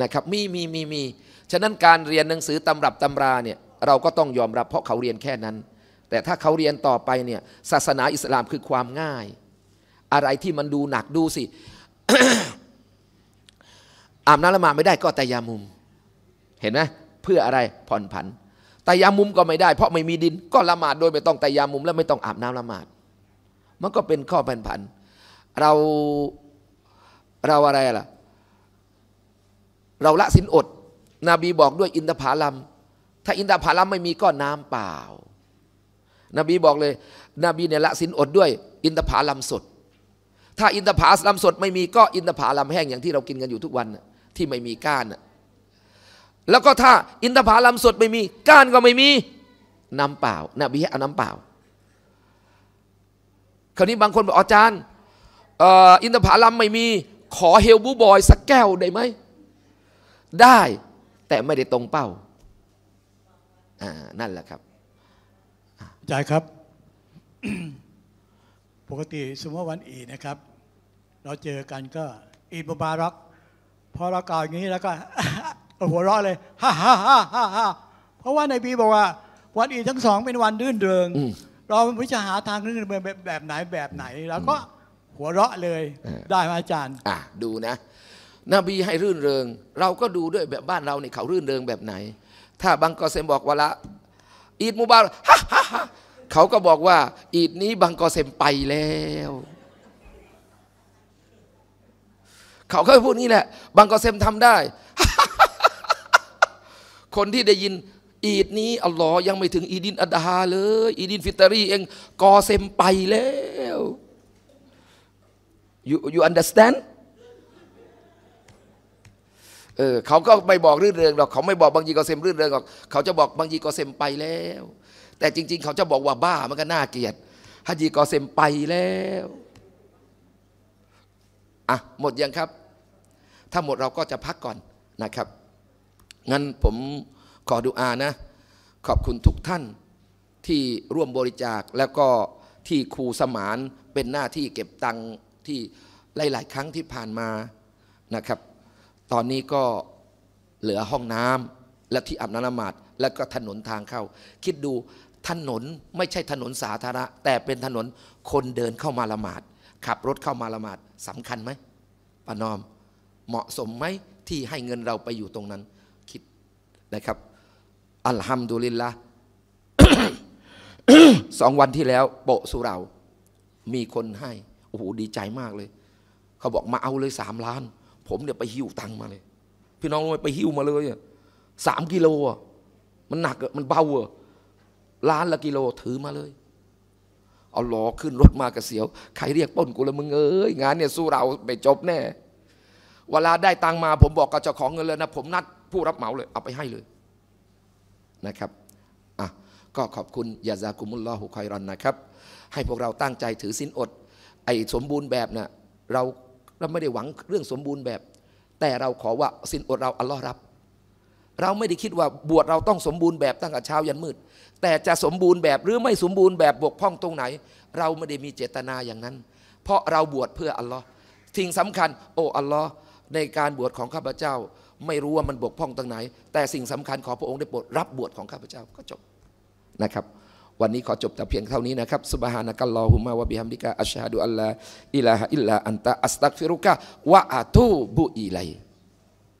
นะครับ มีมีมีมีฉะนั้นการเรียนหนังสือตำรับตำราเนี่ยเราก็ต้องยอมรับเพราะเขาเรียนแค่นั้น แต่ถ้าเขาเรียนต่อไปเนี่ยศาสนาอิสลามคือความง่าย อะไรที่มันดูหนักดูสิ อาบน้ำละหมาดไม่ได้ก็แต่ยามุมเห็นไหมเพื่ออะไรผ่อนผันแต่ยามุมก็ไม่ได้ เพราะไม่มีดินก็ละหมาดโดยไม่ต้องแต่ยามุม และไม่ต้องอาบน้ำละหมาด มันก็เป็นข้อผ่อนผัน เราเราอะไรล่ะเราละสินอดนบีบอกด้วยอินทผลัมถ้าอินทผลัมไม่มีก็น้ำเปล่า นบีบอกเลยนบีเนี่ยละสินอดด้วย อินทผลัมสด ถ้าอินทผลัมสดไม่มีก็อินทผลัมแห้งอย่างที่เรากินกันอยู่ทุกวันที่ไม่มีก้านแล้วก็ถ้า อินทผลัมสดไม่มี ก้านก็ไม่มี น้ำเปล่า นบีเอาน้ำเปล่า คราวนี้บางคนบอกอาจารย์ อินทผลัมไม่มี ขอเฮลบูบอยสักแก้วได้ไหมได้ แต่ไม่ได้ตรงเป้าอ่านั่นแหละครับ ใจายครับ ปกติสมมติวันอีนะครับ เราเจอกันก็อีบารักพอเรากล่าวอย่างนี้แล้วก็หัวเราะเลยฮ่าฮ่าฮ่าฮ่าฮ่าเพราะว่าในบีบอกว่า วันอีทั้งสองเป็นวันรื่นเริง เราพิจารณาทางรื่นเริงแบบไหนแบบไหน แล้วก็หัวเราะเลยได้ไหมอาจารย์อ่ะดูนะนบีให้รื่นเริง เราก็ดูด้วยแบบบ้านเราเนี่เขารื่นเริงแบบไหน ถ้าบางกอเซมบอกว่าละอีดมูบาฮ่าฮ่าฮ่าเขาก็บอกว่าอีดนี้บางกอเซมไปแล้ว เขาก็พูดนี้แหละบางกอเซมทำได้ฮ่าคนที่ได้ยิน อีดนี้อัลลอฮ์ยังไม่ถึงอีดินอัดฮาเลยอีดินฟิตรีเองกอเซมไปแล้ว you you understand เออเขาก็ไม่บอกรื่นเริงหรอกเขาไม่บอกบางยีกอเซมรื่นเริงหรอกเขาจะบอกบางยีกอเซมไปแล้ว แต่จริงๆเขาจะบอกว่าบ้ามันก็น่าเกลียดฮัจีกอเซมไปแล้วอ่ะหมดยังครับ ถ้าหมดเราก็จะพักก่อนนะครับงั้นผมขอดูอานะ ขอบคุณทุกท่านที่ร่วมบริจาคแล้วก็ที่ครูสมานเป็นหน้าที่เก็บตังค์ที่หลาย ๆ ครั้งที่ผ่านมานะครับ ตอนนี้ก็เหลือห้องน้ำและที่อับน้ำละหมาดและก็ถนนทางเข้า คิดดูถนน ไม่ใช่ถนนสาธารณะแต่เป็นถนนคนเดินเข้ามาละหมาด ขับรถเข้ามาละหมาดสำคัญไหมปานอมเหมาะสมไหมที่ให้เงินเราไปอยู่ตรงนั้นนะครับ อัลฮัมดุลิลละสองวันที่แล้วโปสุเรา มีคนให้โอ้โหดีใจมากเลย เขาบอกมาเอาเลยสามล้าน ผมเนี่ยไปหิ้วตังมาเลย พี่น้องรไปหิ้วมาเลยสามกิโล มันหนักมันเบาอะล้านละกิโลถือมาเลยเอาล้อขึ้นรถมากระเสียว ใครเรียกป้นกูละมึงเอ้ยงาน เนี่ยสู้เราไม่จบแน่ เวลาได้ตังมาผมบอกกับเจ้าของเงินเลยนะผมนัดผู้รับเหมาเลยเอาไปให้เลยนะครับอ่ะก็ขอบคุณยาซากุมุลลอฮุคอยรอนนะครับ ให้พวกเราตั้งใจถือสินอด ไอ้สมบูรณ์แบบนะ่ะเราเราไม่ได้หวังเรื่องสมบูรณ์แบบ แต่เราขอว่าสินอดเราอัลลอฮ์รับ เราไม่ได้คิดว่าบวชเราต้องสมบูรณ์แบบตั้งแต่เช้ายันมืด แต่จะสมบูรณ์แบบหรือไม่สมบูรณ์แบบบกพร่องตรงไหน เราไม่ได้มีเจตนาอย่างนั้น เพราะเราบวชเพื่ออัลลอฮ์สิ่งสำคัญ โอ้อัลลอฮ์ในการบวชของข้าพเจ้าไม่รู้ว่ามันบกพร่องตรงไหน แต่สิ่งสำคัญขอพระองค์ได้โปรดรับบวชของข้าพเจ้าก็จบนะครับวันนี้ขอจบแต่เพียงเท่านี้นะครับสุบฮานะกัลลอฮุมะวะบิฮัมดิกะอัชฮะดุอัลลาอิลาฮะอิลลาอันตะอัสตักฟิรุกะ วะอะตูบุอิไล